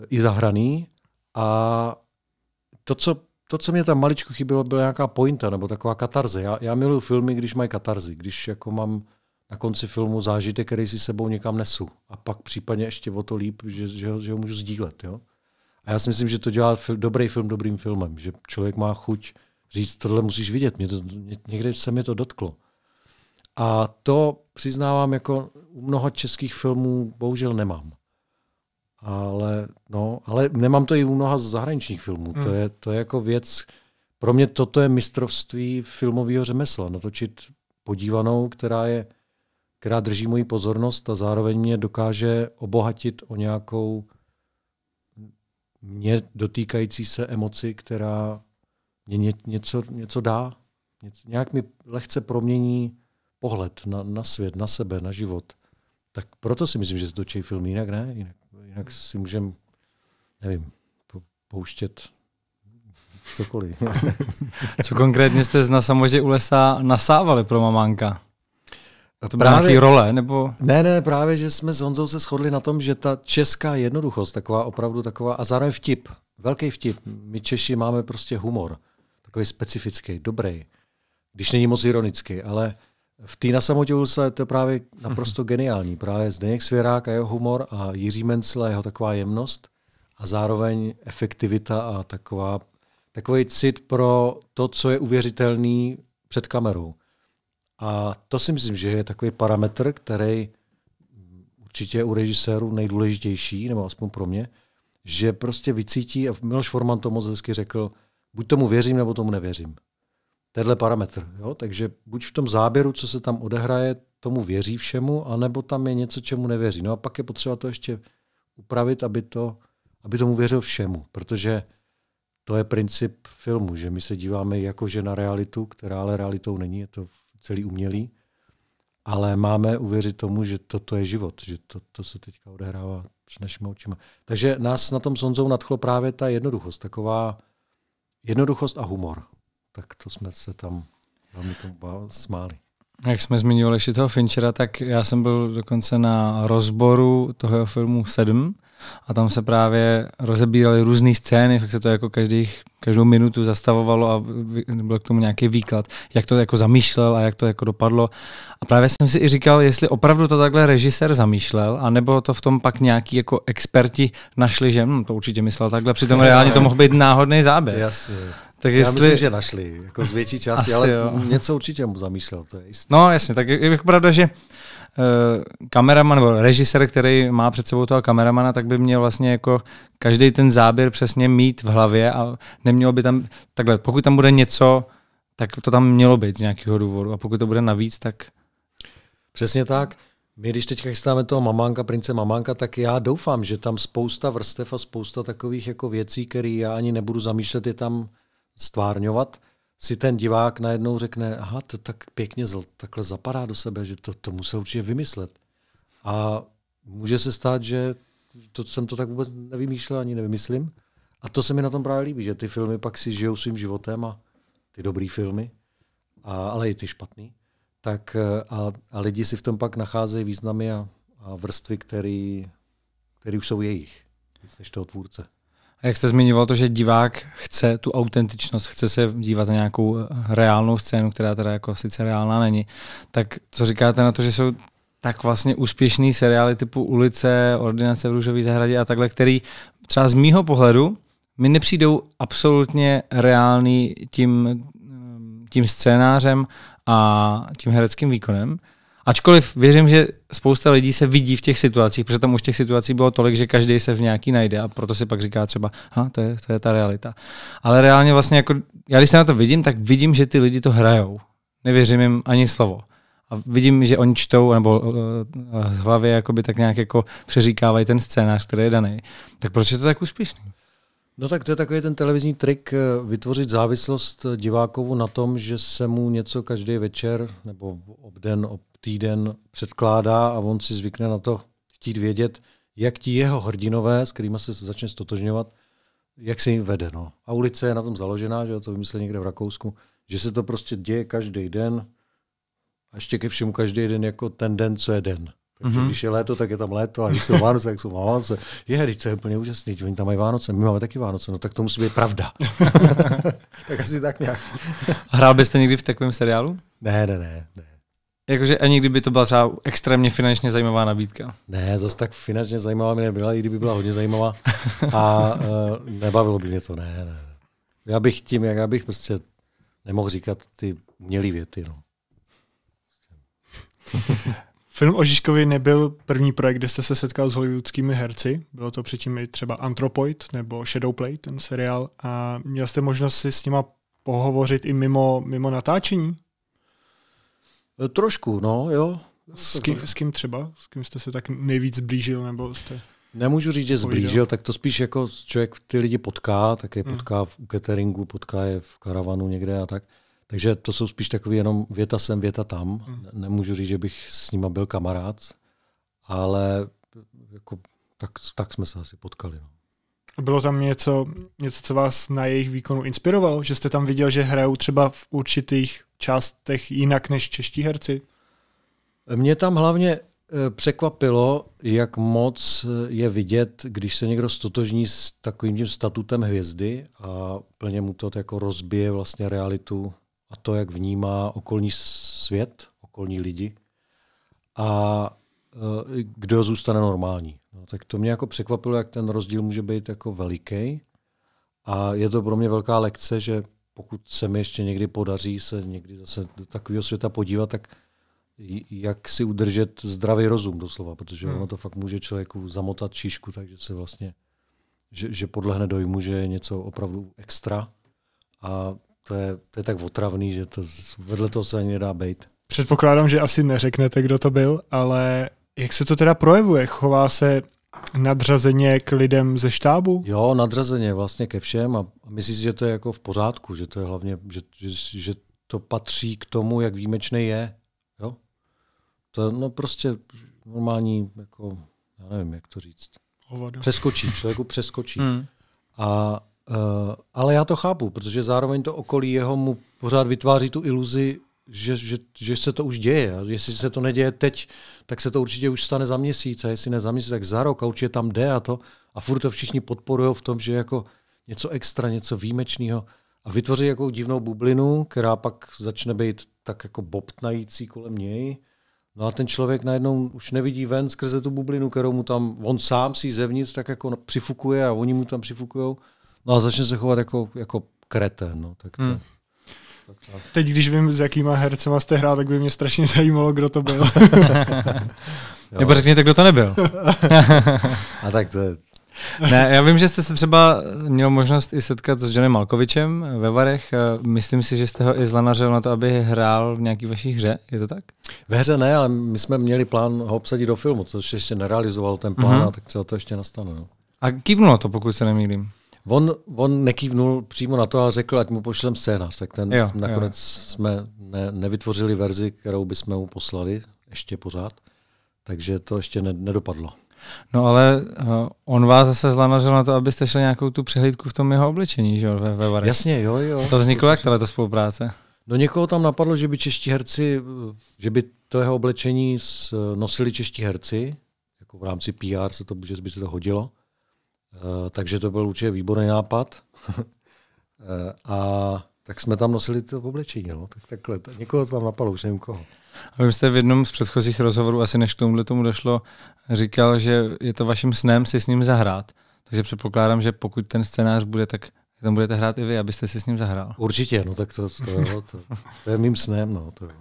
eh, i zahraný a to, co, to, co mě tam maličko chybělo, byla nějaká pointa nebo taková katarze. Já, já miluju filmy, když mají katarzy, když jako mám na konci filmu zážitek, který si sebou někam nesu. A pak případně ještě o to líp, že, že, ho, že ho můžu sdílet. Jo? A já si myslím, že to dělá fil, dobrý film dobrým filmem. Že člověk má chuť říct, tohle musíš vidět. Mě to, někde se mi to dotklo. A to přiznávám, jako u mnoha českých filmů bohužel nemám. Ale, no, ale nemám to i u mnoha zahraničních filmů. Hmm. To, je, to je jako věc, pro mě toto je mistrovství filmového řemesla. Natočit podívanou, která je která drží moji pozornost a zároveň mě dokáže obohatit o nějakou mě dotýkající se emoci, která mě něco, něco dá. Něco, nějak mi lehce promění pohled na, na svět, na sebe, na život. Tak proto si myslím, že se točí film jinak, ne? Jinak jinak si můžeme, nevím, pouštět cokoliv. Co konkrétně jste z na samozřejmě u lesa nasávali pro mamánka? To byly právě, role, nebo? Ne, ne, právě, že jsme s Honzou se shodli na tom, že ta česká jednoduchost, taková opravdu taková, a zároveň vtip, velký vtip. My Češi máme prostě humor, takový specifický, dobrý, když není moc ironický, ale v té na samotě se to je právě naprosto geniální. Právě Zdeněk Svěrák a jeho humor a Jiří Mencla jeho taková jemnost a zároveň efektivita a taková, takový cit pro to, co je uvěřitelný před kamerou. A to si myslím, že je takový parametr, který určitě je u režisérů nejdůležitější, nebo aspoň pro mě, že prostě vycítí, a Miloš Forman to moc hezky řekl, buď tomu věřím, nebo tomu nevěřím tenhle parametr. Jo? Takže buď v tom záběru, co se tam odehraje, tomu věří všemu, anebo tam je něco, čemu nevěří. No a pak je potřeba to ještě upravit, aby, to, aby tomu věřil všemu, protože to je princip filmu, že my se díváme jakože na realitu, která ale realitou není, je to celý umělý, ale máme uvěřit tomu, že toto je život, že to, to se teďka odehrává před našimi očima. Takže nás na tom sonzou nadchlo právě ta jednoduchost, taková jednoduchost a humor tak to jsme se tam velmi to smáli. Jak jsme zmiňovali ještě toho Finchera, tak já jsem byl dokonce na rozboru toho jeho filmu 7 a tam se právě rozebíraly různé scény, fakt se to jako každý, každou minutu zastavovalo a byl k tomu nějaký výklad, jak to jako zamýšlel a jak to jako dopadlo. A právě jsem si i říkal, jestli opravdu to takhle režisér zamýšlel, anebo to v tom pak nějaký jako experti našli, že hm, to určitě myslel takhle, přitom reálně to mohl být náhodný záběr. Jasně. Tak Já myslím, že našli, jako z větší části, Asi ale jo. něco určitě mu zamýšlel, to je jistý. No jasně, tak je, je pravda, že uh, kameraman nebo režisér, který má před sebou toho kameramana, tak by měl vlastně jako každý ten záběr přesně mít v hlavě a nemělo by tam, takhle, pokud tam bude něco, tak to tam mělo být z nějakého důvodu a pokud to bude navíc, tak... Přesně tak. My když teď chystáme toho mamánka, prince mamánka, tak já doufám, že tam spousta vrstev a spousta takových jako věcí, které já ani nebudu zamýšlet, je tam stvárňovat, si ten divák najednou řekne, aha, to tak pěkně zl, takhle zapadá do sebe, že to, to musel určitě vymyslet. A může se stát, že to jsem to tak vůbec nevymýšlel ani nevymyslím. A to se mi na tom právě líbí, že ty filmy pak si žijou svým životem a ty dobrý filmy, a, ale i ty špatný. Tak e, a, a lidi si v tom pak nacházejí významy a, a vrstvy, které už jsou jejich, víc než toho tvůrce jak jste zmiňoval to, že divák chce tu autentičnost, chce se dívat na nějakou eh, reálnou scénu, která teda jako sice reálná není, tak co říkáte na to, že jsou tak vlastně úspěšný seriály typu Ulice, Ordinace v Růžové zahradě a takhle, který třeba z mýho pohledu mi nepřijdou absolutně reálný tím, eh, tím scénářem a tím hereckým výkonem, Ačkoliv věřím, že spousta lidí se vidí v těch situacích, protože tam už těch situací bylo tolik, že každý se v nějaký najde a proto si pak říká třeba, ha, to je, to je ta realita. Ale reálně vlastně jako, já když se na to vidím, tak vidím, že ty lidi to hrajou. Nevěřím jim ani slovo. A vidím, že oni čtou, nebo eh, z hlavy jakoby tak nějak jako přeříkávají ten scénář, který je daný. Tak proč je to tak úspěšný? No tak to je takový ten televizní trik eh, vytvořit závislost divákovu na tom, že se mu něco každý večer nebo ob den, ob týden předkládá a on si zvykne na to chtít vědět, jak ti jeho hrdinové, s kterými se začne stotožňovat, jak se jim vede. No. A ulice je na tom založená, že to vymyslel někde v Rakousku, že se to prostě děje každý den a ještě ke všemu každý den jako ten den, co je den. Takže mm-hmm. když je léto, tak je tam léto, a když jsou Vánoce, tak jsou Vánoce. Je, teď to je úplně úžasný, oni tam mají Vánoce, my máme taky Vánoce, no tak to musí být pravda. tak asi tak nějak. Hrál byste někdy v takovém seriálu? Ne, ne, ne. ne. Jakože ani kdyby to byla třeba extrémně finančně zajímavá nabídka. Ne, zase tak finančně zajímavá mi nebyla, i kdyby byla hodně zajímavá. A uh, nebavilo by mě to, ne, ne. Já bych tím, jak já bych prostě nemohl říkat ty umělý věty. No. Film o Žižkovi nebyl první projekt, kde jste se setkal s hollywoodskými herci. Bylo to předtím i třeba Anthropoid nebo Shadowplay, ten seriál. A měl jste možnost si s nima pohovořit i mimo, mimo natáčení? Eh, trošku, no, jo. No, s kým, s kým třeba? S kým jste se tak nejvíc zblížil? Nebo jste... Nemůžu říct, že zblížil, tak to spíš jako člověk ty lidi potká, tak je hmm. potká v cateringu, potká je v karavanu někde a tak. Takže to jsou spíš takový jenom věta sem, věta tam. Hmm. Nemůžu říct, že bych s nima byl kamarád, ale jako, tak, tak jsme se asi potkali. No. Bylo tam něco, něco, co vás na jejich výkonu inspirovalo? Že jste tam viděl, že hrajou třeba v určitých částech jinak než čeští herci? Mě tam hlavně eh, překvapilo, jak moc eh, je vidět, když se někdo stotožní s takovým tím statutem hvězdy a plně mu to jako rozbije vlastně realitu a to, jak vnímá okolní svět, okolní lidi. A Eh, kdo zůstane normální. No, tak to mě jako překvapilo, jak ten rozdíl může být jako veliký. A je to pro mě velká lekce, že pokud se mi ještě někdy podaří se někdy zase do takového světa podívat, tak jak si udržet zdravý rozum doslova, protože hmm. ono to fakt může člověku zamotat šíšku, takže se vlastně, že, že podlehne dojmu, že je něco opravdu extra a to je, to je tak otravný, že to vedle toho se ani nedá být. Předpokládám, že asi neřeknete, kdo to byl, ale jak se to teda projevuje? Chová se nadřazeně k lidem ze štábu? Jo, nadřazeně vlastně ke všem a myslím si, že to je jako v pořádku, že to je hlavně, že, že, že to patří k tomu, jak výjimečný je. Jo? To je no prostě normální, jako, já nevím, jak to říct. Hovado. Přeskočí, člověku přeskočí. Hmm. A, uh, ale já to chápu, protože zároveň to okolí jeho mu pořád vytváří tu iluzi, že, že, že se to už děje. A jestli se to neděje teď, tak se to určitě už stane za měsíc. A jestli ne za měsíc, tak za rok. A určitě tam jde a to. A furt to všichni podporují v tom, že jako něco extra, něco výjimečného. A vytvoří jako divnou bublinu, která pak začne být tak jako bobtnající kolem něj. No a ten člověk najednou už nevidí ven skrze tu bublinu, kterou mu tam, on sám si zevnitř tak jako přifukuje a oni mu tam přifukují. No a začne se chovat jako, jako kreten. No. Tak to... hmm. Teď, když vím, s jakýma hercema jste hrál, tak by mě strašně zajímalo, kdo to byl. Nebo řekněte, kdo to nebyl. A tak to je... Ne, já vím, že jste se třeba měl možnost i setkat s Johnem Malkovičem ve Varech. Eh, myslím si, že jste ho i zlanařil na to, aby hrál v nějaký vaší hře. Je to tak? Ve hře ne, ale my jsme měli plán ho obsadit do filmu, což ještě nerealizoval ten plán, mm-hmm. a tak třeba to ještě nastane. No. A kývnulo to, pokud se nemýlím. On, on nekývnul přímo na to a řekl, ať mu pošlem scénář. Tak ten jo, nakonec jo. jsme ne, nevytvořili verzi, kterou bychom mu poslali, ještě pořád. Takže to ještě ne, nedopadlo. No ale uh, on vás zase zlanařil na to, abyste šli nějakou tu přehlídku v tom jeho oblečení, že jo, ve, ve varech. Jasně, jo, jo. To vzniklo jak tato spolupráce? No někoho tam napadlo, že by čeští herci, že by to jeho oblečení nosili čeští herci, jako v rámci PR se to může by se to hodilo. Eh, takže to byl určitě výborný nápad. Eh, a tak jsme tam nosili to oblečení, no. tak takhle. Někoho tam napadlo, už nevím koho. A vy jste v jednom z předchozích rozhovorů, asi než k tomuhle tomu došlo, říkal, že je to vaším snem si s ním zahrát. Takže předpokládám, že pokud ten scénář bude, tak tam budete hrát i vy, abyste si s ním zahrál. Určitě, no tak to, to, to, to, to je mým snem, no to to,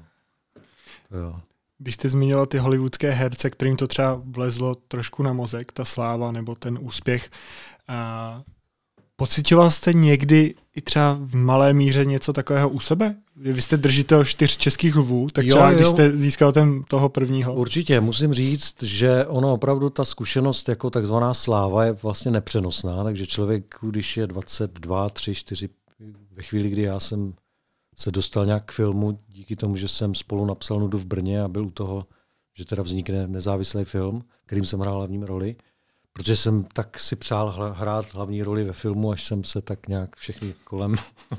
To když jste zmínila ty hollywoodské herce, kterým to třeba vlezlo trošku na mozek, ta sláva nebo ten úspěch, a pocitoval jste někdy i třeba v malé míře něco takového u sebe? Vy jste držitel čtyř českých lvů, tak jo, jo. když jste získal ten toho prvního. Určitě, musím říct, že ono opravdu ta zkušenost jako takzvaná sláva je vlastně nepřenosná, takže člověk, když je 22, 3, 4, ve chvíli, kdy já jsem se dostal nějak k filmu díky tomu, že jsem spolu napsal Nudu v Brně a byl u toho, že teda vznikne nezávislý film, kterým jsem hrál hlavní roli. Protože jsem tak si přál hrát hlavní roli ve filmu, až jsem se tak nějak všechny kolem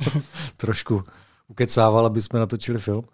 trošku ukecával, aby jsme natočili film.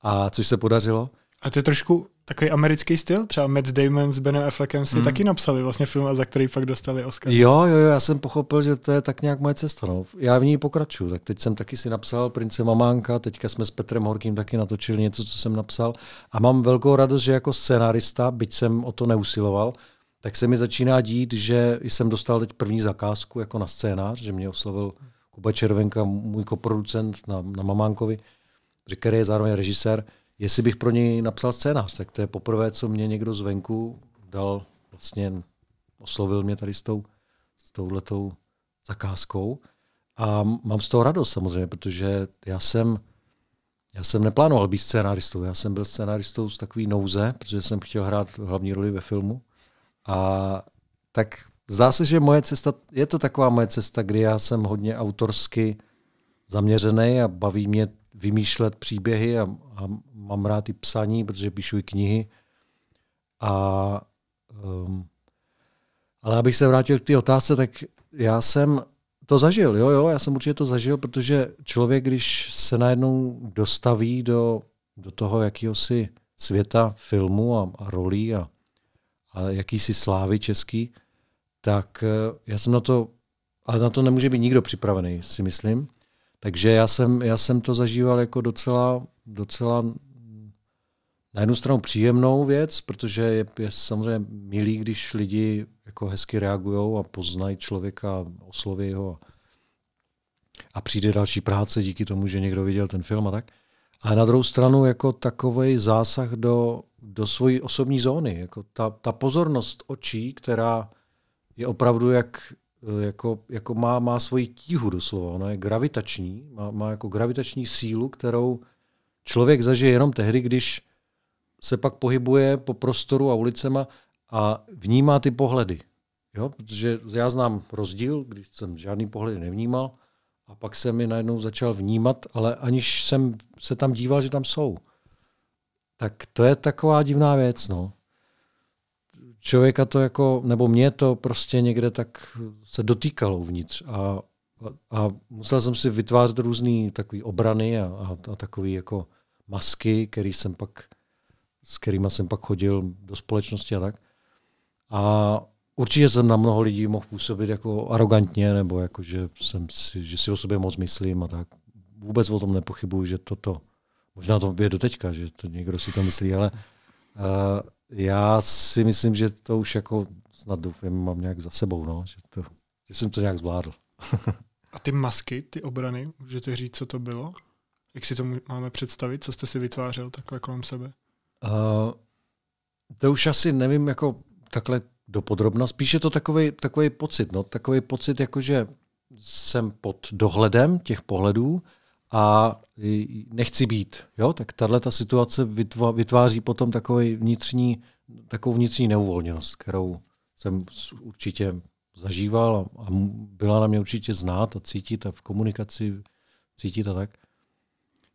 A což se podařilo. A to je trošku takový americký styl, třeba Matt Damon s Benem Affleckem si hmm. taky napsali vlastně film, a za který pak dostali Oscar. Jo, jo, jo, já jsem pochopil, že to je tak nějak moje cesta. No. Já v ní pokračuju. Tak teď jsem taky si napsal Prince Mamánka, teďka jsme s Petrem Horkým taky natočili něco, co jsem napsal. A mám velkou radost, že jako scenárista, byť jsem o to neusiloval, tak se mi začíná dít, že jsem dostal teď první zakázku jako na scénář, že mě oslovil Kuba Červenka, můj koproducent na, na Mamánkovi, který je zároveň režisér jestli bych pro něj napsal scénář, tak to je poprvé, co mě někdo zvenku dal, vlastně oslovil mě tady s, tou, s touhletou zakázkou. A mám z toho radost samozřejmě, protože já jsem, já jsem neplánoval být scénáristou. Já jsem byl scénáristou z takový nouze, protože jsem chtěl hrát hlavní roli ve filmu. A tak zdá se, že moje cesta, je to taková moje cesta, kdy já jsem hodně autorsky zaměřený a baví mě vymýšlet příběhy a, a mám rád i psaní, protože píšu i knihy. A, um, ale abych se vrátil k té otázce, tak já jsem to zažil, jo, jo, já jsem určitě to zažil, protože člověk, když se najednou dostaví do, do toho jakéhosi světa filmu a, a rolí a, a jakýsi slávy český, tak eh, já jsem na to, ale na to nemůže být nikdo připravený, si myslím. Takže já jsem, já jsem to zažíval jako docela, docela na jednu stranu příjemnou věc, protože je, je samozřejmě milý, když lidi jako hezky reagují a poznají člověka, osloví ho a přijde další práce díky tomu, že někdo viděl ten film a tak. A na druhou stranu jako takový zásah do, do svojí osobní zóny. Jako ta, ta pozornost očí, která je opravdu jak, Eh, jako, jako má, má svoji tíhu doslova, ona je gravitační, má, má jako gravitační sílu, kterou člověk zažije jenom tehdy, když se pak pohybuje po prostoru a ulicema a vnímá ty pohledy. Jo? Protože já znám rozdíl, když jsem žádný pohled nevnímal a pak jsem mi najednou začal vnímat, ale aniž jsem se tam díval, že tam jsou. Tak to je taková divná věc. No člověka to jako, nebo mě to prostě někde tak se dotýkalo uvnitř a, a musel jsem si vytvářet různé takové obrany a, a, a takové jako masky, který jsem pak, s kterými jsem pak chodil do společnosti a tak. A určitě jsem na mnoho lidí mohl působit jako arrogantně, nebo jako, že, jsem si, že si o sobě moc myslím a tak. Vůbec o tom nepochybuju, že toto, možná to je teďka, že to někdo si to myslí, ale uh, já si myslím, že to už jako snad doufám, mám nějak za sebou, no, že, to, že jsem to nějak zvládl. A ty masky, ty obrany, můžete říct, co to bylo? Jak si to máme představit? Co jste si vytvářel takhle kolem sebe? Uh, to už asi nevím, jako takhle dopodrobna. Spíš je to takový, takový pocit, no, takový pocit, jako že jsem pod dohledem těch pohledů a nechci být. Jo? Tak tahle ta situace vytváří potom takový vnitřní, takovou vnitřní neuvolněnost, kterou jsem určitě zažíval a byla na mě určitě znát a cítit a v komunikaci cítit a tak.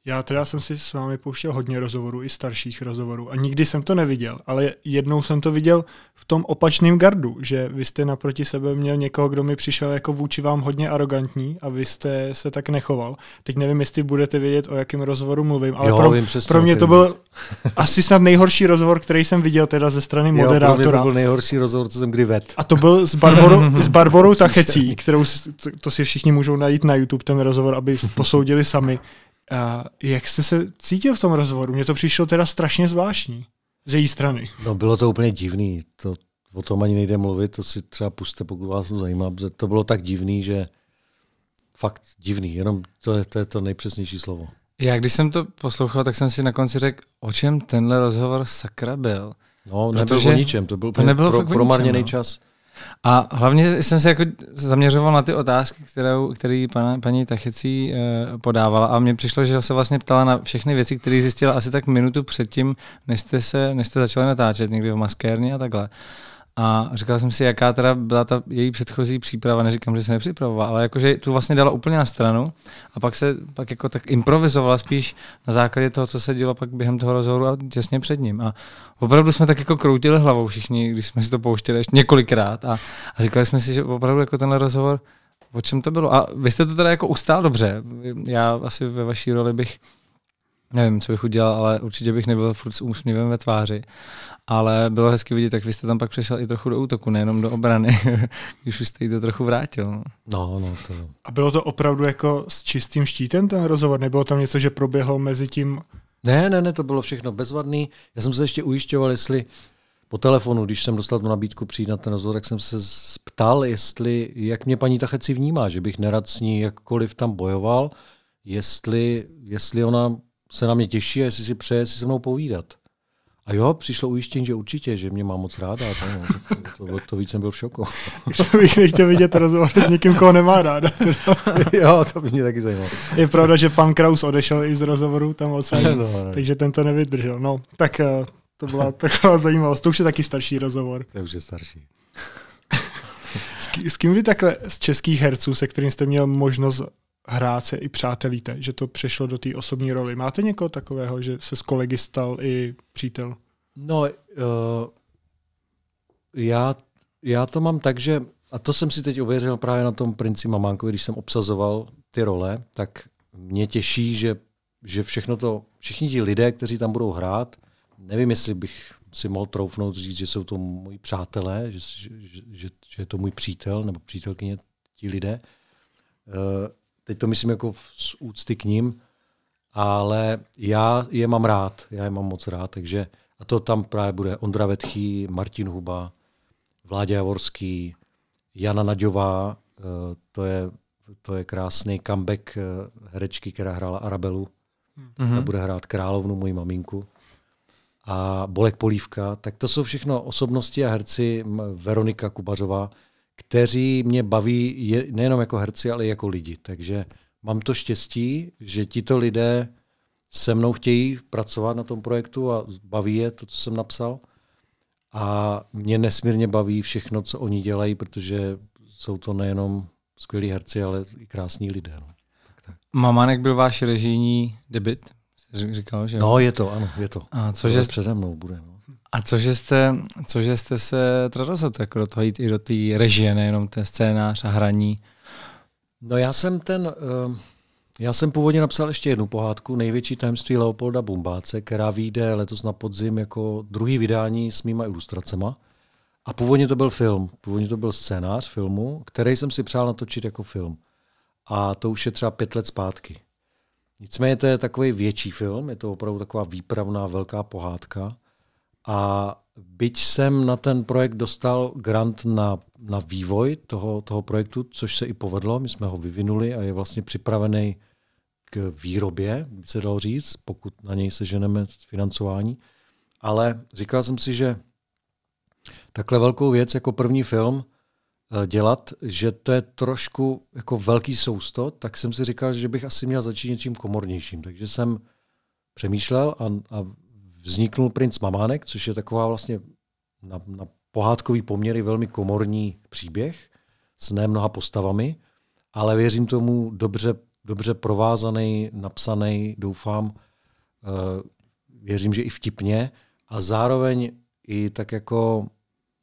Já teda jsem si s vámi pouštěl hodně rozhovorů, i starších rozhovorů a nikdy jsem to neviděl, ale jednou jsem to viděl v tom opačném gardu, že vy jste naproti sebe měl někoho, kdo mi přišel jako vůči vám hodně arrogantní a vy jste se tak nechoval. Teď nevím, jestli budete vědět, o jakém rozhovoru mluvím, ale jo, pro, vím přesně, pro mě to byl asi snad nejhorší rozhovor, který jsem viděl teda ze strany jo, moderátora. Pro mě to byl nejhorší rozhovor, co jsem kdy vedl. A to byl s Barborou, s Barborou Tachecí, kterou to, to si všichni můžou najít na YouTube ten rozhovor, aby posoudili sami. A jak jste se cítil v tom rozhovoru? Mně to přišlo teda strašně zvláštní z její strany. No bylo to úplně divný, to, o tom ani nejde mluvit, to si třeba puste, pokud vás to zajímá, to bylo tak divný, že fakt divný, jenom to je to, je to nejpřesnější slovo. Já když jsem to poslouchal, tak jsem si na konci řekl, o čem tenhle rozhovor sakra byl. No, nebyl o ničem, to byl to nebylo pro, promarněný no. čas. A hlavně jsem se jako zaměřoval na ty otázky, kterou, který pana, paní Tachecí e, podávala a mně přišlo, že se vlastně ptala na všechny věci, které zjistila asi tak minutu předtím, než jste, se, než jste začali natáčet někdy v maskérně a takhle. A říkal jsem si, jaká teda byla ta její předchozí příprava, neříkám, že se nepřipravovala, ale jakože tu vlastně dala úplně na stranu a pak se pak jako tak improvizovala spíš na základě toho, co se dělo pak během toho rozhovoru a těsně před ním. A opravdu jsme tak jako kroutili hlavou všichni, když jsme si to pouštěli ještě několikrát a, a říkali jsme si, že opravdu jako ten rozhovor, o čem to bylo. A vy jste to teda jako ustál dobře. Já asi ve vaší roli bych nevím, co bych udělal, ale určitě bych nebyl furt s úsměvem ve tváři. Ale bylo hezky vidět, jak vy jste tam pak přešel i trochu do útoku, nejenom do obrany, když už jste jí to trochu vrátil. No, no, to jo. A bylo to opravdu jako s čistým štítem ten rozhovor? Nebylo tam něco, že proběhlo mezi tím? Ne, ne, ne, to bylo všechno bezvadný. Já jsem se ještě ujišťoval, jestli po telefonu, když jsem dostal tu nabídku přijít na ten rozhovor, tak jsem se ptal, jestli, jak mě paní Tacheci vnímá, že bych nerad s ní jakkoliv tam bojoval, jestli, jestli ona se na mě těší a jestli si přeje si se mnou povídat. A jo, přišlo ujištění, že určitě, že mě má moc ráda. To, to, to, to víc jsem byl v šoku. Že bych nechtěl vidět rozhovor s někým, koho nemá ráda. jo, to by mě taky zajímalo. Je pravda, že pan Kraus odešel i z rozhovoru tam odsaď, no, no, takže ten to nevydržel. No, tak eh, to byla taková zajímavost. To už je taky starší rozhovor. To už je starší. S, kým vy takhle z českých herců, se kterým jste měl možnost hrát se i přátelíte, že to přešlo do té osobní roli. Máte někoho takového, že se s kolegy stal i přítel? No, uh, já, já to mám tak, že, a to jsem si teď uvěřil právě na tom princi Mamánkovi, když jsem obsazoval ty role, tak mě těší, že, že všechno to, všichni ti lidé, kteří tam budou hrát, nevím, jestli bych si mohl troufnout říct, že jsou to moji přátelé, že, že, že, že je to můj přítel nebo přítelkyně ti lidé. Uh, Teď to myslím jako z úcty k ním, ale já je mám rád, já je mám moc rád, takže a to tam právě bude Ondra Vetchý, Martin Huba, Vládě Javorský, Jana Naďová, eh, to je, to je krásný comeback eh, herečky, která hrála Arabelu. Mm-hmm. Ta mhm. bude hrát královnu, moji maminku. A Bolek Polívka, tak to jsou všechno osobnosti a herci Veronika Kubařová, kteří mě baví je, nejenom jako herci, ale i jako lidi. Takže mám to štěstí, že tito lidé se mnou chtějí pracovat na tom projektu a baví je to, co jsem napsal. A mě nesmírně baví všechno, co oni dělají, protože jsou to nejenom skvělí herci, ale i krásní lidé. No. Tak, tak. Mamanek byl váš režijní debit? Říkal, že? No, je to, ano, je to. A cože? Přede mnou bude. No. A cože jste, cože jste se teda rozhodl jako do toho jít i do té režie, nejenom ten scénář a hraní? No já jsem ten, eh, já jsem původně napsal ještě jednu pohádku, Největší tajemství Leopolda Bumbáce, která vyjde letos na podzim jako druhý vydání s mýma ilustracema. A původně to byl film, původně to byl scénář filmu, který jsem si přál natočit jako film. A to už je třeba pět let zpátky. Nicméně to je takový větší film, je to opravdu taková výpravná velká pohádka. A byť jsem na ten projekt dostal grant na, na vývoj toho, toho projektu, což se i povedlo, my jsme ho vyvinuli a je vlastně připravený k výrobě, by se dalo říct, pokud na něj seženeme financování. Ale říkal jsem si, že takhle velkou věc jako první film eh, dělat, že to je trošku jako velký sousto, tak jsem si říkal, že bych asi měl začít něčím komornějším. Takže jsem přemýšlel a, a vzniknul princ Mamánek, což je taková vlastně na, na pohádkový poměry velmi komorní příběh s ne mnoha postavami, ale věřím tomu dobře, dobře provázaný, napsaný, doufám, eh, věřím, že i vtipně a zároveň i tak jako,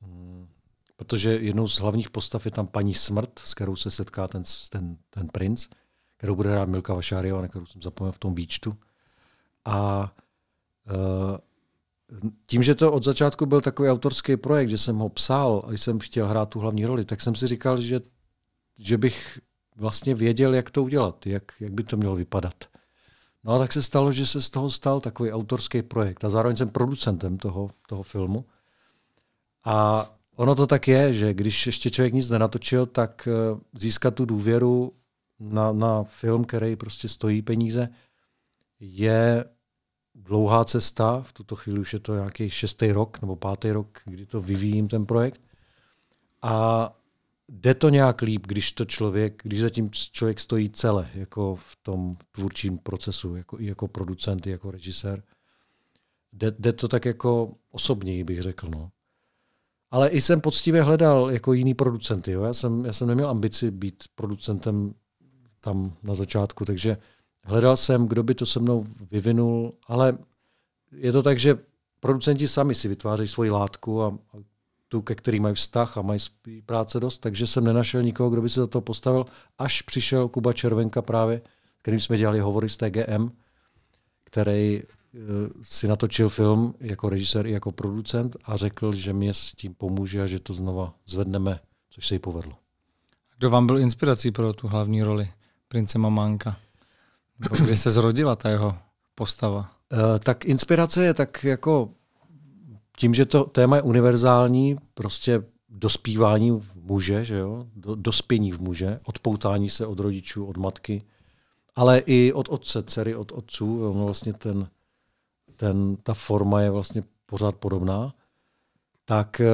hm, protože jednou z hlavních postav je tam paní Smrt, s kterou se setká ten, ten, ten princ, kterou bude hrát Milka Vašáriová, na kterou jsem zapomněl v tom výčtu. A Eh, tím, že to od začátku byl takový autorský projekt, že jsem ho psal a jsem chtěl hrát tu hlavní roli, tak jsem si říkal, že, že bych vlastně věděl, jak to udělat, jak, jak by to mělo vypadat. No a tak se stalo, že se z toho stal takový autorský projekt a zároveň jsem producentem toho, toho filmu. A ono to tak je, že když ještě člověk nic nenatočil, tak eh, získat tu důvěru na, na film, který prostě stojí peníze, je dlouhá cesta, v tuto chvíli už je to nějaký šestý rok nebo pátý rok, kdy to vyvíjím ten projekt. A jde to nějak líp, když to člověk, když zatím člověk stojí celé, jako v tom tvůrčím procesu, jako, i jako producent, i jako režisér. Jde, jde to tak jako osobněji, bych řekl. No. Ale i jsem poctivě hledal jako jiný producenty. Jo. Já, jsem, já jsem neměl ambici být producentem tam na začátku, takže Hledal jsem, kdo by to se mnou vyvinul, ale je to tak, že producenti sami si vytvářejí svoji látku a tu, ke který mají vztah a mají práce dost, takže jsem nenašel nikoho, kdo by se za to postavil, až přišel Kuba Červenka právě, kterým jsme dělali hovory z TGM, který eh, si natočil film jako režisér i jako producent a řekl, že mě s tím pomůže a že to znova zvedneme, což se jí povedlo. Kdo vám byl inspirací pro tu hlavní roli prince Mamánka? No, kde se zrodila ta jeho postava? Eh, tak inspirace je tak jako tím, že to téma je univerzální, prostě dospívání v muže, že jo? Do, dospění v muže, odpoutání se od rodičů, od matky, ale i od otce, dcery, od otců. Ono vlastně ten, ten, ta forma je vlastně pořád podobná. Tak, eh,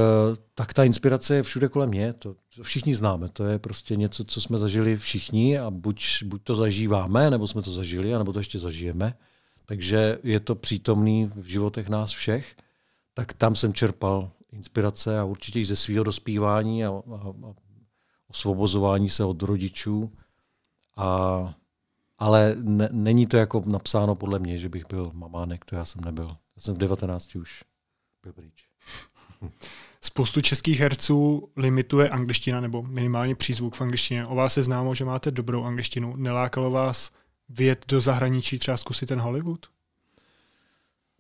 tak ta inspirace je všude kolem mě. To, to všichni známe. To je prostě něco, co jsme zažili všichni a buď, buď to zažíváme, nebo jsme to zažili, nebo to ještě zažijeme. Takže je to přítomný v životech nás všech. Tak tam jsem čerpal inspirace a určitě i ze svého dospívání a, a, a osvobozování se od rodičů. A, ale ne, není to jako napsáno podle mě, že bych byl mamánek, to já jsem nebyl. Já jsem v 19 už byl pryč. spoustu českých herců limituje angličtina nebo minimálně přízvuk v angličtině. O vás je známo, že máte dobrou angličtinu. Nelákalo vás vyjet do zahraničí, třeba zkusit ten Hollywood?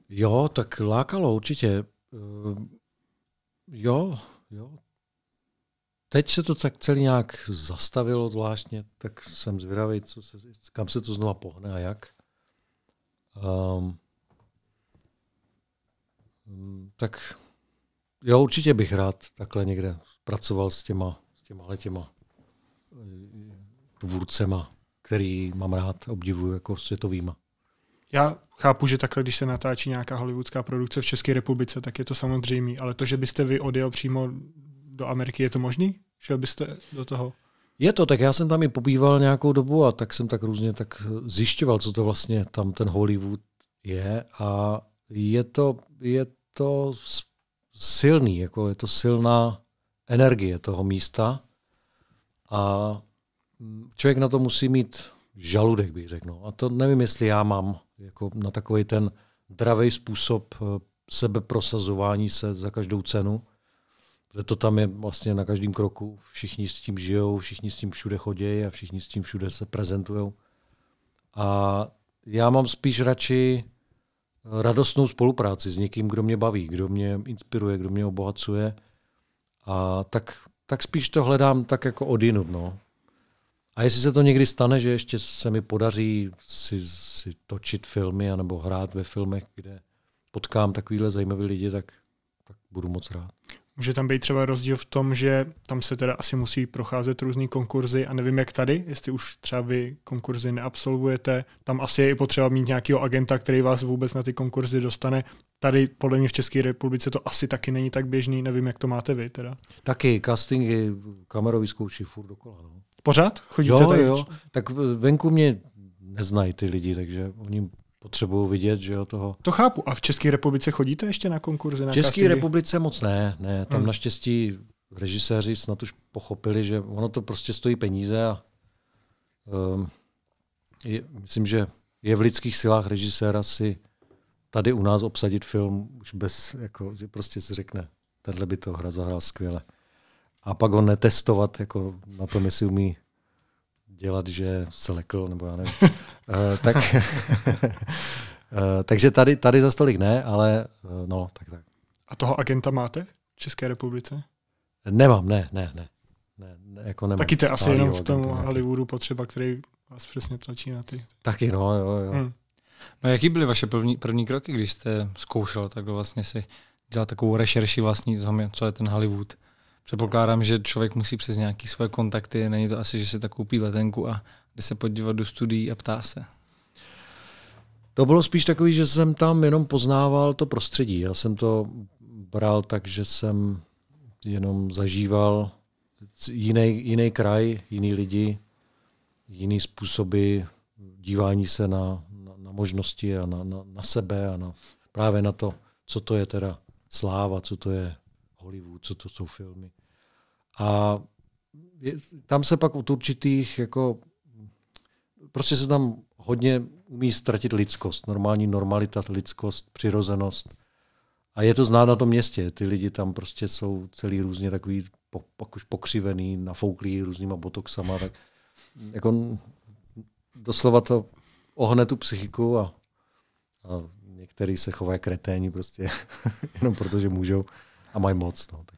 Jo, tak lákalo určitě. Eh, jo, jo. Teď se to tak celý nějak zastavilo zvláštně, tak jsem zvědavý, co se, kam se to znova pohne a jak. Um, tak jo, určitě bych rád takhle někde pracoval s těma, s těma těma eh, tvůrcema, který mám rád, obdivuju jako světovýma. Já chápu, že takhle, když se natáčí nějaká hollywoodská produkce v České republice, tak je to samozřejmé, ale to, že byste vy odjel přímo do Ameriky, je to možný? Šel byste do toho? Je to, tak já jsem tam i pobýval nějakou dobu a tak jsem tak různě tak zjišťoval, co to vlastně tam ten Hollywood je a je to, je to silný, jako je to silná energie toho místa a člověk na to musí mít žaludek, bych řekl. No. A to nevím, jestli já mám jako na takový ten dravý způsob eh, sebeprosazování se za každou cenu. Protože to tam je vlastně na každém kroku. Všichni s tím žijou, všichni s tím všude chodí, a všichni s tím všude se prezentují. A já mám spíš radši radostnou spolupráci s někým, kdo mě baví, kdo mě inspiruje, kdo mě obohacuje. A tak, tak spíš to hledám tak jako odinut. No. A jestli se to někdy stane, že ještě se mi podaří si, si točit filmy anebo hrát ve filmech, kde potkám takovýhle zajímavý lidi, tak, tak budu moc rád. Může tam být třeba rozdíl v tom, že tam se teda asi musí procházet různý konkurzy a nevím jak tady, jestli už třeba vy konkurzy neabsolvujete, tam asi je i potřeba mít nějakého agenta, který vás vůbec na ty konkurzy dostane. Tady podle mě v České republice to asi taky není tak běžný, nevím jak to máte vy teda. Taky castingy kamerový zkouší furt dokola. No. Pořád? Chodíte jo, tady? jo. Tak venku mě neznají ty lidi, takže oni potřebuju vidět, že jo, toho. To chápu. A v České republice chodíte ještě na konkurzy? Na v České castingy? republice moc ne, ne. Tam hmm. naštěstí režiséři snad už pochopili, že ono to prostě stojí peníze a um, je, myslím, že je v lidských silách režiséra si tady u nás obsadit film už bez, jako, že prostě si řekne, tenhle by to hra zahrál skvěle. A pak ho netestovat jako na tom, jestli umí dělat, že se lekl, nebo já nevím. Eh, tak, eh, takže tady, tady za stolik ne, ale eh, no, tak tak. A toho agenta máte v České republice? Nemám, ne, ne, ne. ne, ne jako nemám Taky to je asi jenom v tom agenta, Hollywoodu potřeba, který vás přesně tlačí na ty. Taky no, jo, jo. Hmm. No jaký byly vaše první, první kroky, když jste zkoušel takhle vlastně si dělat takovou rešerši vlastní, co je ten Hollywood? Předpokládám, že člověk musí přes nějaké svoje kontakty, není to asi, že si tak koupí letenku a jde se podívat do studií a ptá se. To bylo spíš takový, že jsem tam jenom poznával to prostředí. Já jsem to bral tak, že jsem jenom zažíval jiný jiný kraj, jiný lidi, jiný způsoby dívání se na, na, na možnosti a na, na, na sebe a na, právě na to, co to je teda sláva, co to je Hollywood, co to jsou filmy. A je, tam se pak od určitých jako prostě se tam hodně umí ztratit lidskost, normální normalita, lidskost, přirozenost. A je to znát na tom městě. Ty lidi tam prostě jsou celý různě takový po, pak už pokřivený, nafouklý různýma botoxama. Tak jako doslova to ohne tu psychiku a, a některý se chovají kreténi prostě jenom protože můžou a mají moc. No, tak.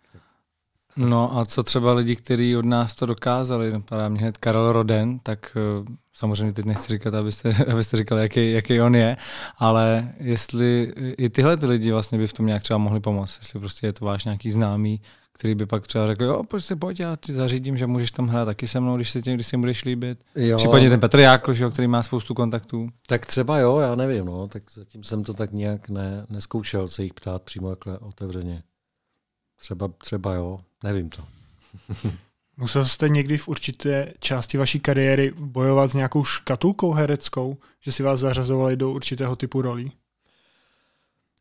No a co třeba lidi, kteří od nás to dokázali, napadá mě hned Karel Roden, tak eh, samozřejmě teď nechci říkat, abyste, abyste říkali, jaký, jaký on je, ale jestli i tyhle ty lidi vlastně by v tom nějak třeba mohli pomoct, jestli prostě je to váš nějaký známý, který by pak třeba řekl, jo, prostě pojď, já ti zařídím, že můžeš tam hrát taky se mnou, když se tě, když si budeš líbit. Jo. Případně ten Petr Jákl, že jo, který má spoustu kontaktů. Tak třeba jo, já nevím, no, tak zatím jsem to tak nějak ne, neskoušel se jich ptát přímo takhle otevřeně. Třeba, třeba jo, nevím to. Musel jste někdy v určité části vaší kariéry bojovat s nějakou škatulkou hereckou, že si vás zařazovali do určitého typu rolí?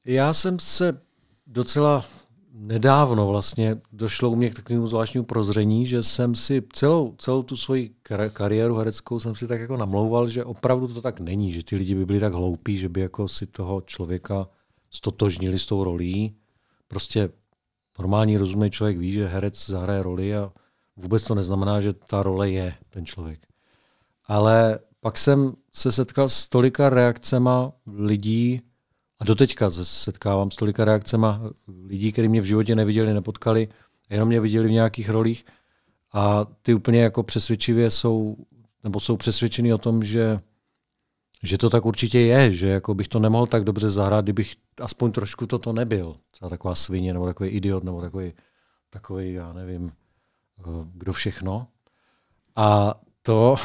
Já jsem se docela nedávno vlastně došlo u mě k takovému zvláštnímu prozření, že jsem si celou, celou tu svoji kar- kariéru hereckou jsem si tak jako namlouval, že opravdu to tak není, že ty lidi by byli tak hloupí, že by jako si toho člověka stotožnili s tou rolí. Prostě normální rozumný člověk ví, že herec zahraje roli a vůbec to neznamená, že ta role je ten člověk. Ale pak jsem se setkal s tolika reakcema lidí, a doteďka se setkávám s tolika reakcema lidí, kteří mě v životě neviděli, nepotkali, jenom mě viděli v nějakých rolích a ty úplně jako přesvědčivě jsou, nebo jsou přesvědčeny o tom, že že to tak určitě je, že jako bych to nemohl tak dobře zahrát, kdybych aspoň trošku toto nebyl. Třeba taková svině, nebo takový idiot, nebo takový, takový já nevím, eh, kdo všechno. A to,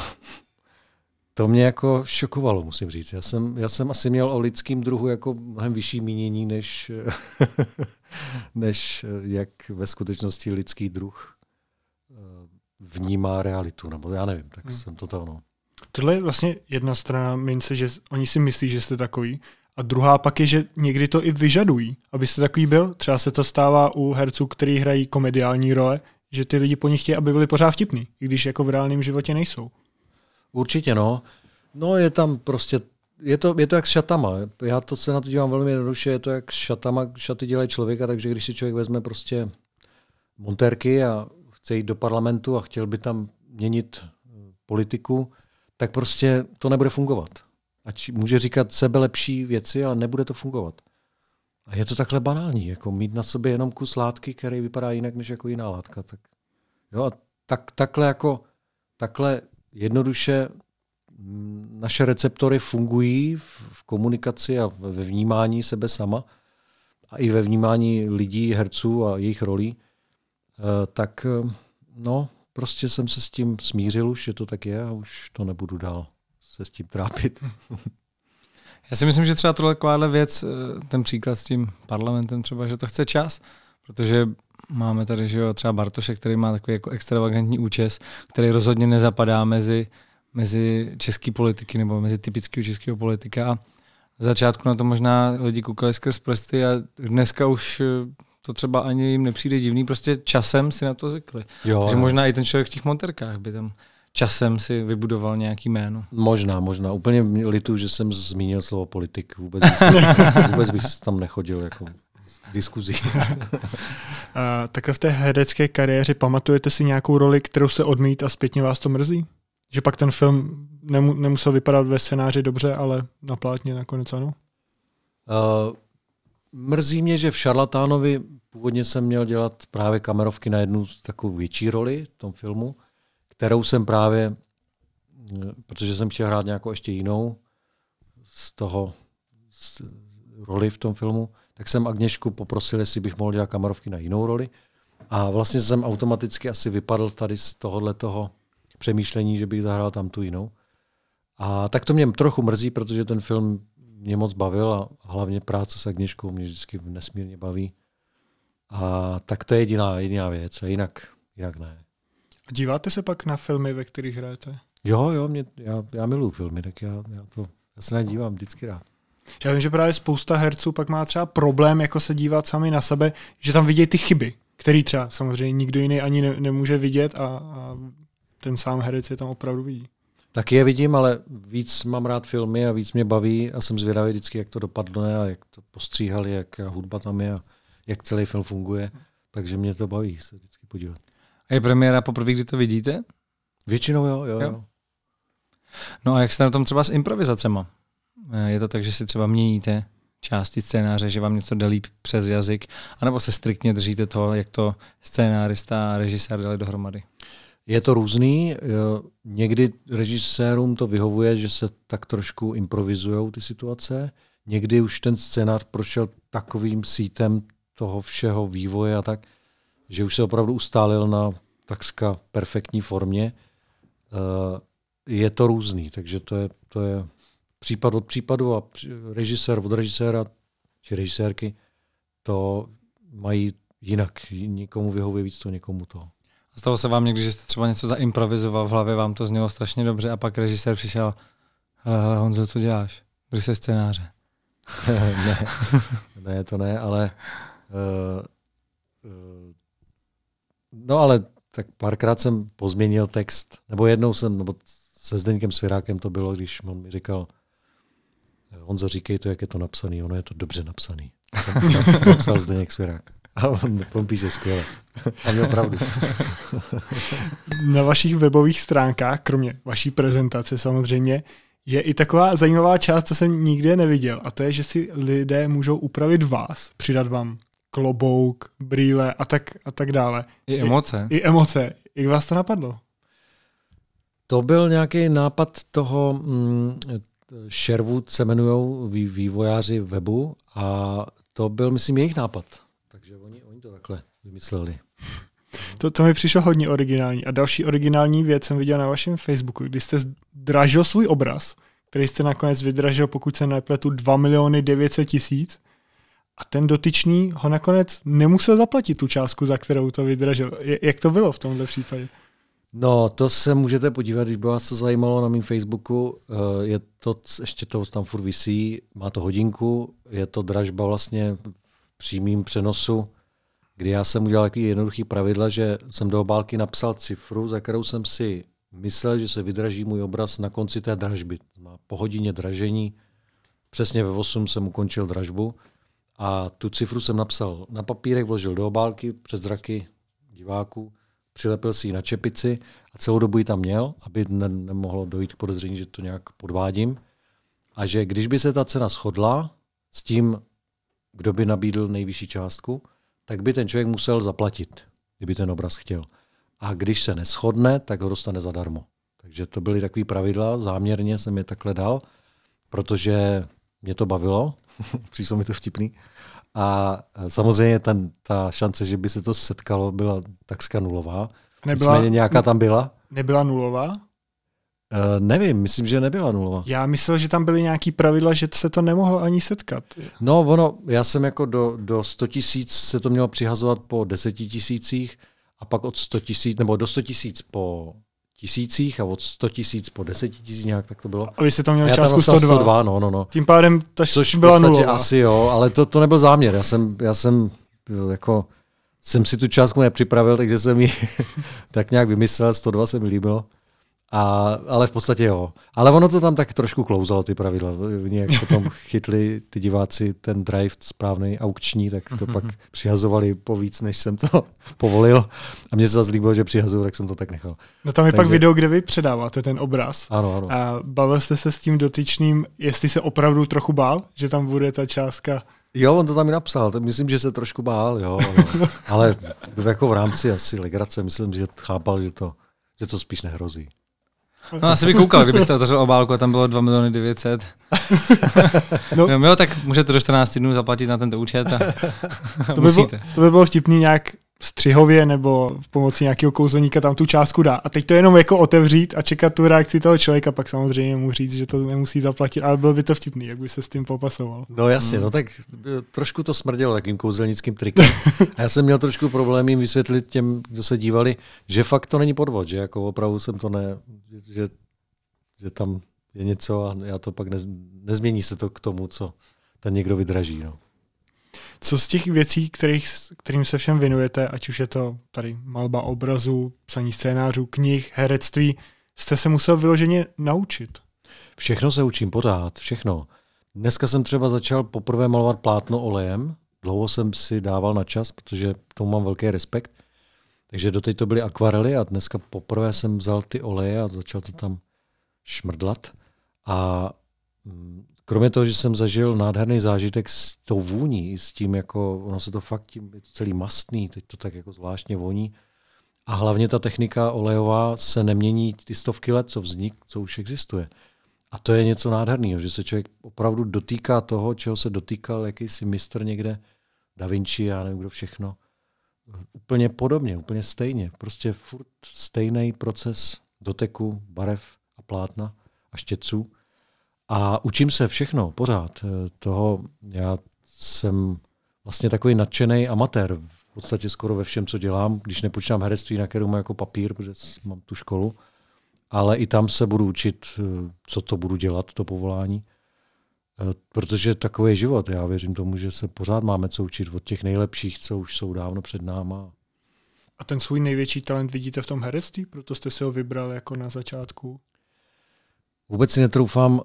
to mě jako šokovalo, musím říct. Já jsem, já jsem asi měl o lidském druhu jako mnohem vyšší mínění, než, než eh, jak ve skutečnosti lidský druh eh, vnímá realitu. Nebo já nevím, tak hmm. jsem to tam. No tohle je vlastně jedna strana mince, že oni si myslí, že jste takový, a druhá pak je, že někdy to i vyžadují, abyste takový byl. Třeba se to stává u herců, kteří hrají komediální role, že ty lidi po nich chtějí, aby byli pořád vtipní, i když jako v reálném životě nejsou. Určitě, no. No je tam prostě, je to, je to jak s šatama. Já to se na to dívám velmi jednoduše, je to jak s šatama, šaty dělají člověka, takže když si člověk vezme prostě montérky a chce jít do parlamentu a chtěl by tam měnit eh, politiku, tak prostě to nebude fungovat. Ať může říkat sebe lepší věci, ale nebude to fungovat. A je to takhle banální, jako mít na sobě jenom kus látky, který vypadá jinak než jako jiná látka. Tak, jo, a tak, takhle jako, takhle jednoduše naše receptory fungují v komunikaci a ve vnímání sebe sama a i ve vnímání lidí, herců a jejich rolí, eh, tak eh, no, prostě jsem se s tím smířil už, že to tak je a už to nebudu dál se s tím trápit. Já si myslím, že třeba tohle takováhle věc, eh, ten příklad s tím parlamentem třeba, že to chce čas, protože máme tady že jo, třeba Bartoše, který má takový jako extravagantní účes, který rozhodně nezapadá mezi, mezi český politiky nebo mezi typického českého politika a v začátku na to možná lidi koukali skrz prsty a dneska už eh, to třeba ani jim nepřijde divný, prostě časem si na to zvykli. Jo, Takže možná i ten člověk v těch monterkách by tam časem si vybudoval nějaký jméno. Možná, možná. Úplně litu, že jsem zmínil slovo politik. Vůbec, vůbec bych tam nechodil jako diskuzí. Eh, tak v té herecké kariéře pamatujete si nějakou roli, kterou se odmít a zpětně vás to mrzí? Že pak ten film nemu, nemusel vypadat ve scénáři dobře, ale na plátně nakonec ano? Uh, Mrzí mě, že v Šarlatánovi původně jsem měl dělat právě kamerovky na jednu takovou větší roli v tom filmu, kterou jsem právě, protože jsem chtěl hrát nějakou ještě jinou z toho z roli v tom filmu, tak jsem Agněšku poprosil, jestli bych mohl dělat kamerovky na jinou roli. A vlastně jsem automaticky asi vypadl tady z tohohle toho přemýšlení, že bych zahrál tam tu jinou. A tak to mě trochu mrzí, protože ten film mě moc bavil a hlavně práce s Agničkou mě vždycky nesmírně baví. A tak to je jediná, jediná věc, a jinak, jinak ne. Díváte se pak na filmy, ve kterých hrajete? Jo, jo, mě, já, já miluji filmy, tak já, já, to, já se na vždycky rád. Já vím, že právě spousta herců pak má třeba problém jako se dívat sami na sebe, že tam vidějí ty chyby, které třeba samozřejmě nikdo jiný ani ne, nemůže vidět a, a ten sám herec je tam opravdu vidí. Tak je vidím, ale víc mám rád filmy a víc mě baví a jsem zvědavý vždycky, jak to dopadne a jak to postříhali, jak hudba tam je a jak celý film funguje. Takže mě to baví se vždycky podívat. A je premiéra poprvé, kdy to vidíte? Většinou jo, jo, jo. jo. No a jak jste na tom třeba s improvizacema? Eh, je to tak, že si třeba měníte části scénáře, že vám něco delí přes jazyk, anebo se striktně držíte toho, jak to scénárista a režisér dali dohromady? Uh, je to různý. Eh, někdy režisérům to vyhovuje, že se tak trošku improvizují ty situace. Někdy už ten scénář prošel takovým sítem toho všeho vývoje a tak, že už se opravdu ustálil na takřka perfektní formě. Eh, je to různý, takže to je, to je případ od případu a režisér od režiséra či režisérky to mají jinak. nikomu vyhovuje víc to, někomu to. Stalo se vám někdy, že jste třeba něco zaimprovizoval, v hlavě vám to znělo strašně dobře a pak režisér přišel, hele, hele Honzo, co děláš? Drž se scénáře. ne, ne, to ne, ale uh, uh, no ale tak párkrát jsem pozměnil text, nebo jednou jsem, nebo se Zdeňkem Svirákem to bylo, když on mi říkal, Honzo, říkej to, jak je to napsaný, ono je to dobře napsaný. Napsal Zdeněk Svirák. A on, on píše skvěle. A měl pravdu. Na vašich webových stránkách, kromě vaší prezentace samozřejmě, je i taková zajímavá část, co jsem nikde neviděl, a to je, že si lidé můžou upravit vás, přidat vám klobouk, brýle a tak, a tak dále. I emoce. I, I emoce. Jak vás to napadlo? To byl nějaký nápad toho mm, Sherwood se jmenují vývojáři webu a to byl, myslím, jejich nápad. Takže oni, oni to takhle vymysleli. To, to mi přišlo hodně originální. A další originální věc jsem viděl na vašem Facebooku, kdy jste zdražil svůj obraz, který jste nakonec vydražil, pokud se nepletu, 2 miliony 900 tisíc. A ten dotyčný ho nakonec nemusel zaplatit tu částku, za kterou to vydražil. Jak to bylo v tomhle případě? No, to se můžete podívat, když by vás to zajímalo na mém Facebooku. Eh, je to, ještě to tam furt visí, má to hodinku, je to dražba vlastně přímým přenosu, kdy já jsem udělal takový jednoduchý pravidla, že jsem do obálky napsal cifru, za kterou jsem si myslel, že se vydraží můj obraz na konci té dražby. Po hodině dražení, přesně ve 8 jsem ukončil dražbu a tu cifru jsem napsal na papírek, vložil do obálky před zraky diváků, přilepil si ji na čepici a celou dobu ji tam měl, aby ne- nemohlo dojít k podezření, že to nějak podvádím. A že když by se ta cena shodla s tím kdo by nabídl nejvyšší částku, tak by ten člověk musel zaplatit, kdyby ten obraz chtěl. A když se neschodne, tak ho dostane zadarmo. Takže to byly takové pravidla, záměrně jsem je takhle dal, protože mě to bavilo, přišlo mi to vtipný. A samozřejmě ten, ta šance, že by se to setkalo, byla takřka nulová. Nebyla, Nicméně nějaká tam byla. Nebyla nulová? Uh, nevím, myslím, že nebyla nulová. Já myslel, že tam byly nějaký pravidla, že se to nemohlo ani setkat. No, ono, já jsem jako do, do 100 tisíc se to mělo přihazovat po 10 tisících a pak od 100 tisíc, nebo do 100 tisíc po tisících a od 100 tisíc po 10 tisíc nějak tak to bylo. A vy jste tam měl částku 102. 102. no, no, no. Tím pádem ta Což byla nulová. asi jo, ale to, to nebyl záměr. Já jsem, já jsem eh, jako, jsem si tu částku nepřipravil, takže jsem ji tak nějak vymyslel, 102 se mi líbilo. A, ale v podstatě jo. Ale ono to tam tak trošku klouzalo, ty pravidla. Nějak potom chytli ty diváci ten drive správný aukční, tak to pak mhm. přihazovali po víc, než jsem to povolil. A mně se zase líbilo, že přihazuju, tak jsem to tak nechal. No tam je Takže... pak video, kde vy předáváte ten obraz. Ano, ano. A bavil jste se s tím dotyčným, jestli se opravdu trochu bál, že tam bude ta částka Jo, on to tam i napsal, myslím, že se trošku bál, jo, no. ale jako v rámci asi legrace, myslím, že chápal, že to, že to spíš nehrozí. No, asi by koukal, kdybyste otevřel obálku a tam bylo 2 miliony 900. no. no. jo, tak můžete do 14 dnů zaplatit na tento účet a to by Bylo, to by bylo vtipný nějak střihově nebo pomocí nějakého kouzelníka tam tu částku dá. A teď to jenom jako otevřít a čekat tu reakci toho člověka, pak samozřejmě mu říct, že to nemusí zaplatit, ale bylo by to vtipný, jak by se s tím popasoval. No jasně, no hmm. no tak eh, trošku to smrdělo takým kouzelnickým trikem. A já jsem měl trošku jim vysvětlit těm, kdo se dívali, že fakt to není podvod, že jako opravdu jsem to ne, že, že tam je něco a já to pak nez, nezmění se to k tomu, co ten někdo vydraží. No. Co z těch věcí, kterých, kterým se všem věnujete, ať už je to tady malba obrazu, psaní scénářů, knih, herectví, jste se musel vyloženě naučit? Všechno se učím pořád, všechno. Dneska jsem třeba začal poprvé malovat plátno olejem. Dlouho jsem si dával na čas, protože tomu mám velký respekt. Takže doteď to byly akvarely a dneska poprvé jsem vzal ty oleje a začal to tam šmrdlat. A mm, Kromě toho, že jsem zažil nádherný zážitek s tou vůní, s tím, jako ono se to fakt tím, je to celý mastný, teď to tak jako zvláštně voní. A hlavně ta technika olejová se nemění ty stovky let, co vznik, co už existuje. A to je něco nádherného, že se člověk opravdu dotýká toho, čeho se dotýkal jakýsi mistr někde, Da Vinci, já nevím kdo všechno. Úplně podobně, úplně stejně. Prostě furt stejný proces doteku, barev a plátna a štěců. A učím se všechno, pořád. Eh, toho já jsem vlastně takový nadšený amatér v podstatě skoro ve všem, co dělám, když nepočítám herectví, na kterou mám jako papír, protože mám tu školu, ale i tam se budu učit, eh, co to budu dělat, to povolání. Eh, protože takový je život. Já věřím tomu, že se pořád máme co učit od těch nejlepších, co už jsou dávno před náma. A ten svůj největší talent vidíte v tom herectví? Proto jste si ho vybral jako na začátku? Vůbec si netroufám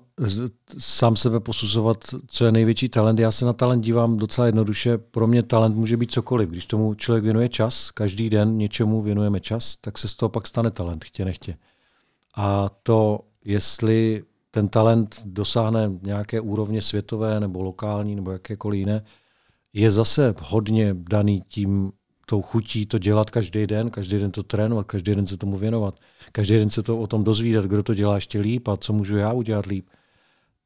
sám sebe posuzovat, co je největší talent. Já se na talent dívám docela jednoduše. Pro mě talent může být cokoliv. Když tomu člověk věnuje čas, každý den něčemu věnujeme čas, tak se z toho pak stane talent, chtě nechtě. A to, jestli ten talent dosáhne nějaké úrovně světové nebo lokální nebo jakékoliv jiné, je zase hodně daný tím, tou chutí to dělat každý den, každý den to trénovat, každý den se tomu věnovat, každý den se to o tom dozvídat, kdo to dělá ještě líp a co můžu já udělat líp.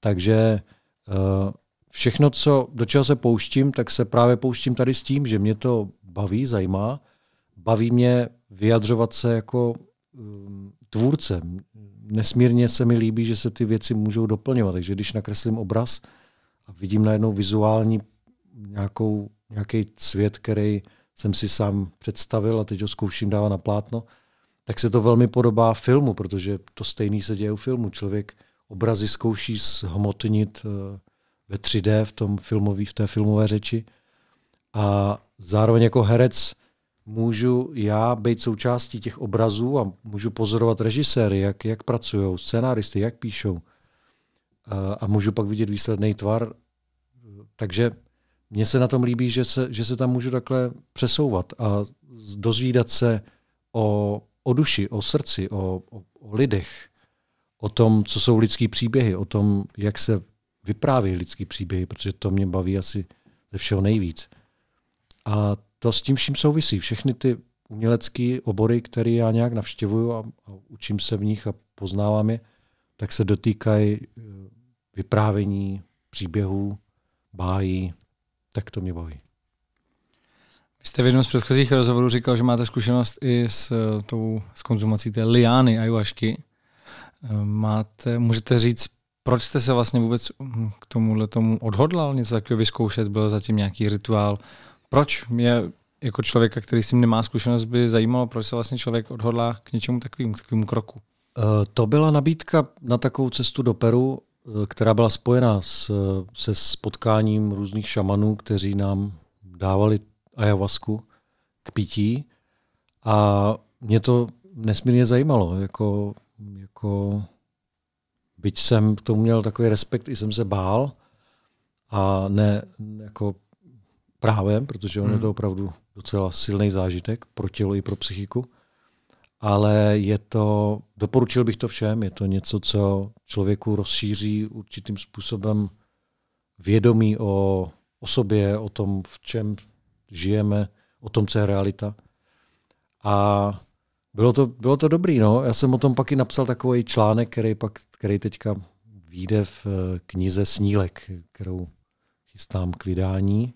Takže uh, všechno, co, do čeho se pouštím, tak se právě pouštím tady s tím, že mě to baví, zajímá. Baví mě vyjadřovat se jako um, tvůrce. Nesmírně se mi líbí, že se ty věci můžou doplňovat. Takže když nakreslím obraz a vidím najednou vizuální nějakou, nějaký svět, který jsem si sám představil a teď ho zkouším dávat na plátno, tak se to velmi podobá filmu, protože to stejný se děje u filmu. Člověk obrazy zkouší zhmotnit eh, ve 3D v, tom filmový, v té filmové řeči a zároveň jako herec můžu já být součástí těch obrazů a můžu pozorovat režiséry, jak, jak pracují, scénáristy, jak píšou. A, eh, a můžu pak vidět výsledný tvar. Takže mně se na tom líbí, že se, že se tam můžu takhle přesouvat a dozvídat se o, o duši, o srdci, o, o, o lidech, o tom, co jsou lidský příběhy, o tom, jak se vyprávějí lidský příběhy, protože to mě baví asi ze všeho nejvíc. A to s tím vším souvisí. Všechny ty umělecké obory, které já nějak navštěvuju a, a učím se v nich a poznávám je, tak se dotýkají e, vyprávění, příběhů, bájí, tak to mě baví. Vy jste v jednom z předchozích rozhovorů říkal, že máte zkušenost i s, eh, tou, s konzumací té liány ayahuasky. Eh, máte, můžete říct, proč jste se vlastně vůbec hm, k tomuhle tomu odhodlal něco takového vyzkoušet? Byl zatím nějaký rituál? Proč mě jako člověka, který s tím nemá zkušenost, by zajímalo, proč se vlastně člověk odhodlá k něčemu takovému, takovému kroku? Eh, to byla nabídka na takovou cestu do Peru Eh, která byla spojena s, eh, se spotkáním různých šamanů, kteří nám dávali ajavasku k pití. A mě to nesmírně zajímalo. Jako, jako, byť jsem k tomu měl takový respekt, i jsem se bál. A ne jako právem, protože on hmm. je to opravdu docela silný zážitek pro tělo i pro psychiku ale je to, doporučil bych to všem, je to něco, co člověku rozšíří určitým způsobem vědomí o, o sobě, o tom, v čem žijeme, o tom, co je realita. A bylo to, bylo to dobrý, no. Já jsem o tom pak i napsal takový článek, který, pak, který teďka vyjde v eh, knize Snílek, kterou chystám k vydání.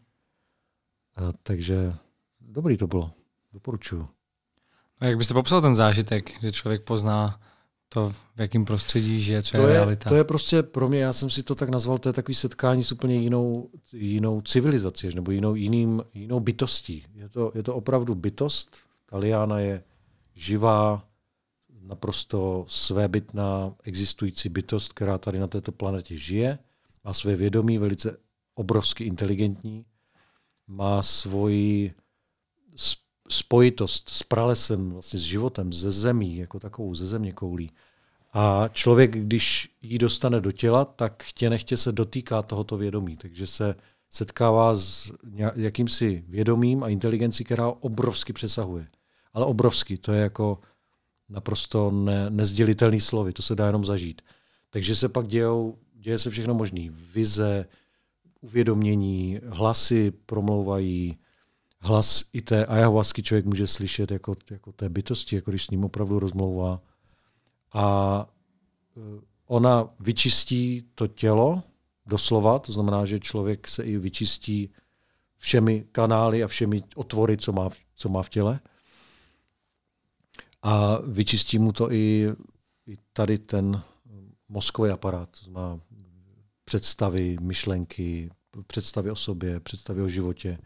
A, eh, takže dobrý to bylo. Doporučuju. A jak byste popsal ten zážitek, že člověk pozná to, v jakém prostředí žije, co je, je realita? To je prostě pro mě, já jsem si to tak nazval, to je takové setkání s úplně jinou, jinou civilizací, nebo jinou, jiným, jinou bytostí. Je to, je to opravdu bytost. Taliana je živá, naprosto svébytná existující bytost, která tady na této planetě žije, má své vědomí, velice obrovsky inteligentní, má svoji spojitost s pralesem, vlastně s životem, ze zemí, jako takovou, ze země koulí. A člověk, když ji dostane do těla, tak chtě nechtě se dotýká tohoto vědomí. Takže se setkává s jakýmsi vědomím a inteligencí, která obrovsky přesahuje. Ale obrovsky, to je jako naprosto ne, nezdělitelný slovy, to se dá jenom zažít. Takže se pak dějou, děje se všechno možné. Vize, uvědomění, hlasy promlouvají, hlas i té ayahuasky člověk může slyšet jako, jako té bytosti, jako když s ním opravdu rozmlouvá. A e, ona vyčistí to tělo, doslova, to znamená, že člověk se i vyčistí všemi kanály a všemi otvory, co má, co má v těle. A vyčistí mu to i, i tady ten mozkový aparát, to znamená představy, myšlenky, představy o sobě, představy o životě,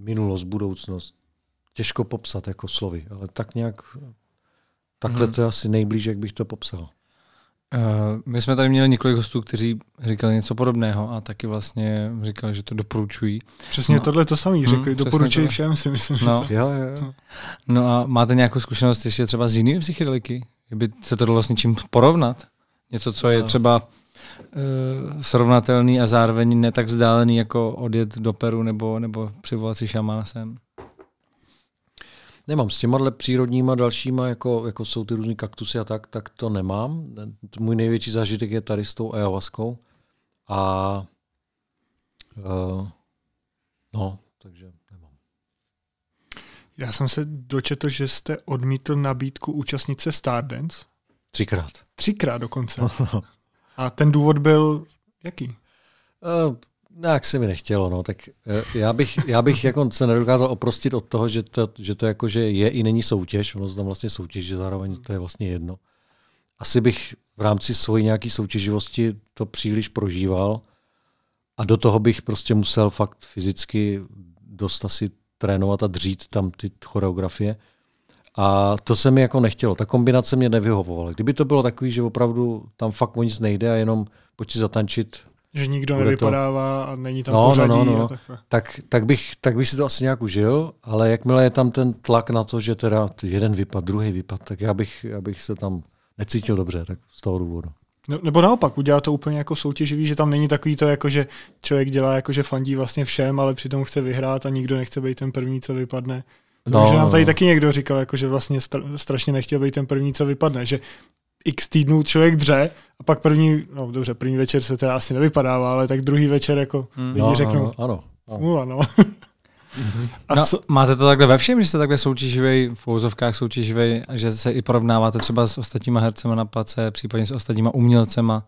minulost, budoucnost. Těžko popsat jako slovy, ale tak nějak, takhle hmm to je asi nejblíže, jak bych to popsal. Eh, my jsme tady měli několik hostů, kteří říkali něco podobného a taky vlastně říkali, že to doporučují. Přesně no. tohle to samý mhm, řekli, hmm, doporučují tohle. všem, si myslím. No. Že to... jo, jo. No. no a máte nějakou zkušenost ještě třeba s jinými psychedeliky? Kdyby se to dalo s něčím porovnat? Něco, co je eh. třeba Eh, srovnatelný a zároveň ne tak vzdálený jako odjet do Peru nebo, nebo přivolat si šamana sem? Nemám. S těma přírodníma dalšíma, jako, jako jsou ty různý kaktusy a tak, tak to nemám. Můj největší zážitek je tady s tou ayahuaskou. A uh, no, takže nemám. Já jsem se dočetl, že jste odmítl nabídku účastnice Stardance. Třikrát. Třikrát dokonce. A ten důvod byl jaký? Uh, eh, jak se mi nechtělo, no, tak uh, já bych, já bych jako se nedokázal oprostit od toho, že to, že to jako, že je i není soutěž, ono tam vlastně soutěž, že zároveň to je vlastně jedno. Asi bych v rámci svojí nějaké soutěživosti to příliš prožíval a do toho bych prostě musel fakt fyzicky dost asi trénovat a dřít tam ty choreografie. A to se mi jako nechtělo. Ta kombinace mě nevyhovovala. Kdyby to bylo takový, že opravdu tam fakt o nic nejde a jenom pojď zatančit. Že nikdo nevypadává to... a není tam no, no pořadí. No, no, no. tak, tak, bych, tak bych si to asi nějak užil, ale jakmile je tam ten tlak na to, že teda jeden vypad, druhý vypad, tak já bych, já bych se tam necítil dobře, tak z toho důvodu. No, nebo naopak, udělá to úplně jako soutěživý, že tam není takový to, jako že člověk dělá, jako že fandí vlastně všem, ale přitom chce vyhrát a nikdo nechce být ten první, co vypadne. No, že nám no, tady no. taky někdo říkal, jako, že vlastně strašně nechtěl být ten první, co vypadne, že x týdnů člověk dře a pak první, no dobře, první večer se teda asi nevypadává, ale tak druhý večer jako mm. lidi no, no řeknou, ano, ano, ano. smůla, no. Mm-hmm. A no, co? Máte to takhle ve všem, že jste takhle soutěživý, v fouzovkách soutěživý, že se i porovnáváte třeba s ostatníma hercema na place, případně s ostatníma umělcema?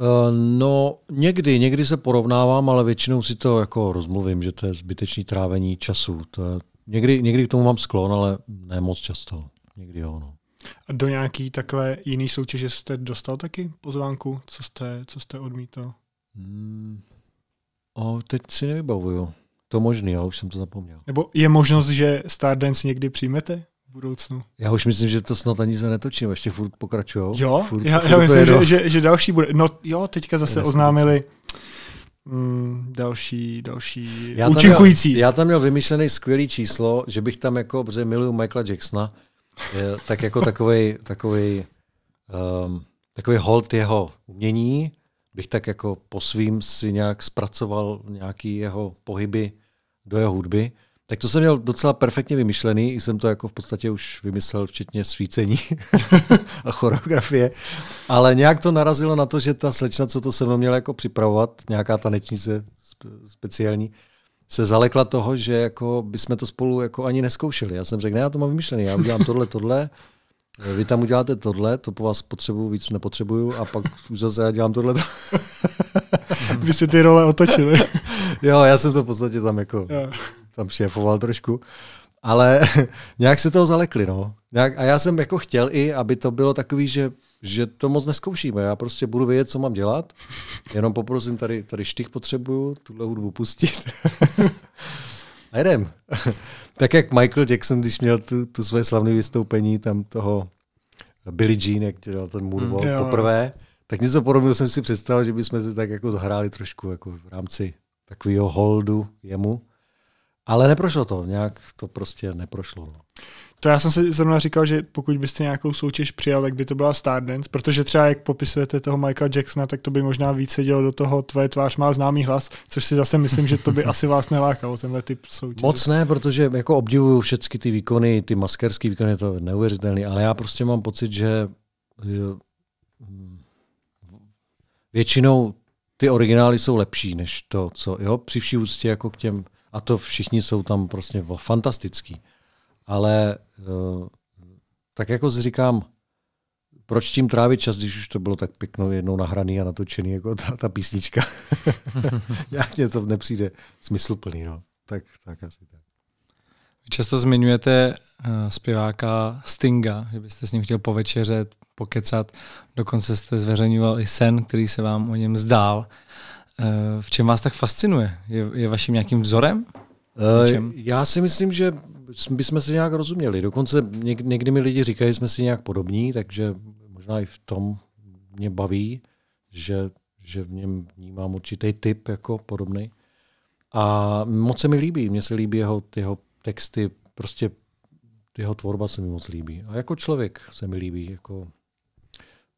Eh, no někdy, někdy se porovnávám, ale většinou si to jako rozmluvím, že to je zbytečný trávení času. To je, někdy, někdy k tomu mám sklon, ale ne moc často. Někdy jo, no. A do nějaký takhle jiný soutěže jste dostal taky pozvánku? Co jste, co jste odmítal? Hmm. O, teď si nevybavuju. To možný, ale už jsem to zapomněl. Nebo je možnost, že Stardance někdy přijmete? budoucnu. Já už myslím, že to snad ani se netočím, ještě furt pokračujou. Jo, furt, já, furt já myslím, že, že, že další bude. No jo, teďka zase Nesmím oznámili mm, další, další já účinkující. Tam měl, já tam měl vymyšlený skvělý číslo, že bych tam jako, protože miluju Michaela Jacksona, je, tak jako takový takovej, um, takovej hold jeho umění, bych tak jako po svým si nějak zpracoval nějaký jeho pohyby do jeho hudby tak to jsem měl docela perfektně vymyšlený, jsem to jako v podstatě už vymyslel, včetně svícení a choreografie, ale nějak to narazilo na to, že ta slečna, co to se mnou měla jako připravovat, nějaká tanečnice speciální, se zalekla toho, že jako bychom to spolu jako ani neskoušeli. Já jsem řekl, ne, já to mám vymyšlený, já udělám tohle, tohle, eh, vy tam uděláte tohle, to po vás potřebuju, víc nepotřebuju a pak už zase já dělám tohle. Vy si ty role otočili. jo, já jsem to v podstatě tam jako... Jo tam šéfoval trošku. Ale nějak se toho zalekli, no. Nějak, a já jsem jako chtěl i, aby to bylo takový, že, že to moc neskoušíme. Já prostě budu vědět, co mám dělat. Jenom poprosím, tady, tady štych potřebuju, tuhle hudbu pustit. a jdem. tak jak Michael Jackson, když měl tu, tu své slavné vystoupení tam toho Billy Jean, jak dělal ten Moonwalk hmm. mm, poprvé, tak něco podobného jsem si představil, že bychom se tak jako zahráli trošku jako v rámci takového holdu jemu. Ale neprošlo to, nějak to prostě neprošlo. No. To já jsem si zrovna říkal, že pokud byste nějakou soutěž přijal, tak by to byla Stardance, protože třeba jak popisujete toho Michaela Jacksona, tak to by možná víc sedělo do toho tvoje tvář má známý hlas, což si zase myslím, že to by asi vás nelákalo, tenhle typ soutěže. Moc ne, protože jako obdivuju všechny ty výkony, ty maskerské výkony, to je neuvěřitelné, ale já prostě mám pocit, že hm, většinou ty originály jsou lepší než to, co, jo, při vší úctě jako k těm a to všichni jsou tam prostě fantastický. Ale eh, tak jako říkám, proč tím trávit čas, když už to bylo tak pěkno jednou nahraný a natočený, jako ta, ta písnička. mě něco nepřijde smysluplný, no. Tak, tak asi tak. Často zmiňujete uh, zpěváka Stinga, že byste s ním chtěl povečeřet, pokecat. Dokonce jste zveřejňoval i sen, který se vám o něm zdál. Eh, v čem vás tak fascinuje? Je, je vaším nějakým vzorem? Eh, já si myslím, že bychom se nějak rozuměli. Dokonce někdy, někdy mi lidi říkají, že jsme si nějak podobní, takže možná i v tom mě baví, že, že v něm vnímám určitý typ jako podobný. A moc se mi líbí, mně se líbí jeho, jeho texty, prostě jeho tvorba se mi moc líbí. A jako člověk se mi líbí. Jako,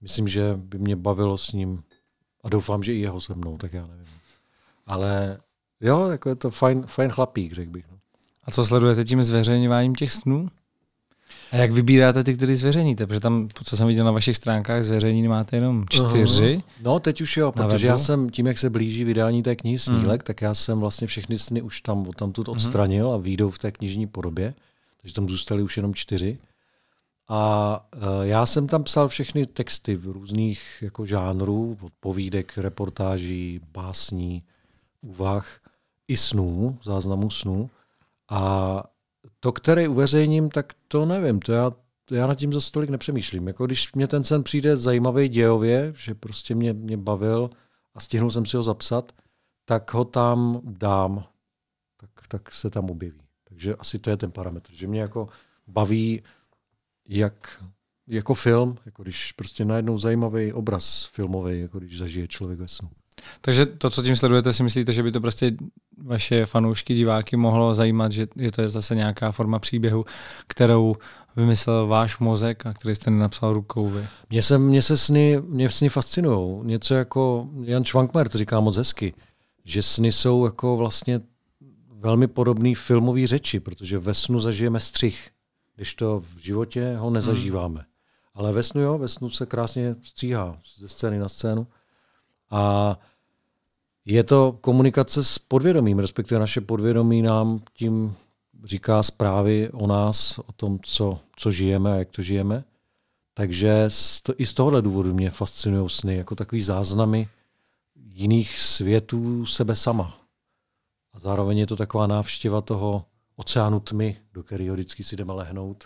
myslím, že by mě bavilo s ním a doufám, že i jeho se mnou, tak já nevím. Ale jo, jako je to fajn, fajn chlapík, řekl bych. No. A co sledujete tím zveřejňováním těch snů? A jak vybíráte ty, které zveřejníte? Protože tam, co jsem viděl na vašich stránkách, zveřejnění máte jenom čtyři. Uh, no, teď už jo, protože webu. já jsem tím, jak se blíží vydání té knihy hmm. Snílek, uh-huh. tak já jsem vlastně všechny sny už tam odtamtud mhm. odstranil uh-huh. a výjdou v té knižní podobě. Takže tam zůstaly už jenom čtyři. A eh, já jsem tam psal všechny texty v různých jako žánrů, od povídek, reportáží, básní, úvah i snů, záznamů snů. A to, které uveřejním, tak to nevím, to já, já nad tím zase tolik nepřemýšlím. Jako když mě ten sen přijde zajímavý dějově, že prostě mě, mě bavil a stihnul jsem si ho zapsat, tak ho tam dám, tak, tak se tam objeví. Takže asi to je ten parametr, že mě jako baví jak jako film, jako když prostě najednou zajímavý obraz filmový, jako když zažije člověk ve snu. Takže to, co tím sledujete, si myslíte, že by to prostě vaše fanoušky, diváky mohlo zajímat, že je to zase nějaká forma příběhu, kterou vymyslel váš mozek a který jste nenapsal rukou vy? Mně se, mě se sny, mě sny fascinují. Něco jako Jan Čvankmer to říká moc hezky, že sny jsou jako vlastně velmi podobný filmový řeči, protože ve snu zažijeme střih když to v životě ho nezažíváme. Hmm. Ale ve snu, jo, ve snu se krásně stříhá ze scény na scénu. A je to komunikace s podvědomím, respektive naše podvědomí nám tím říká zprávy o nás, o tom, co, co žijeme a jak to žijeme. Takže i z tohohle důvodu mě fascinují sny, jako takový záznamy jiných světů sebe sama. A zároveň je to taková návštěva toho, oceánu tmy, do kterého vždycky si jdeme lehnout.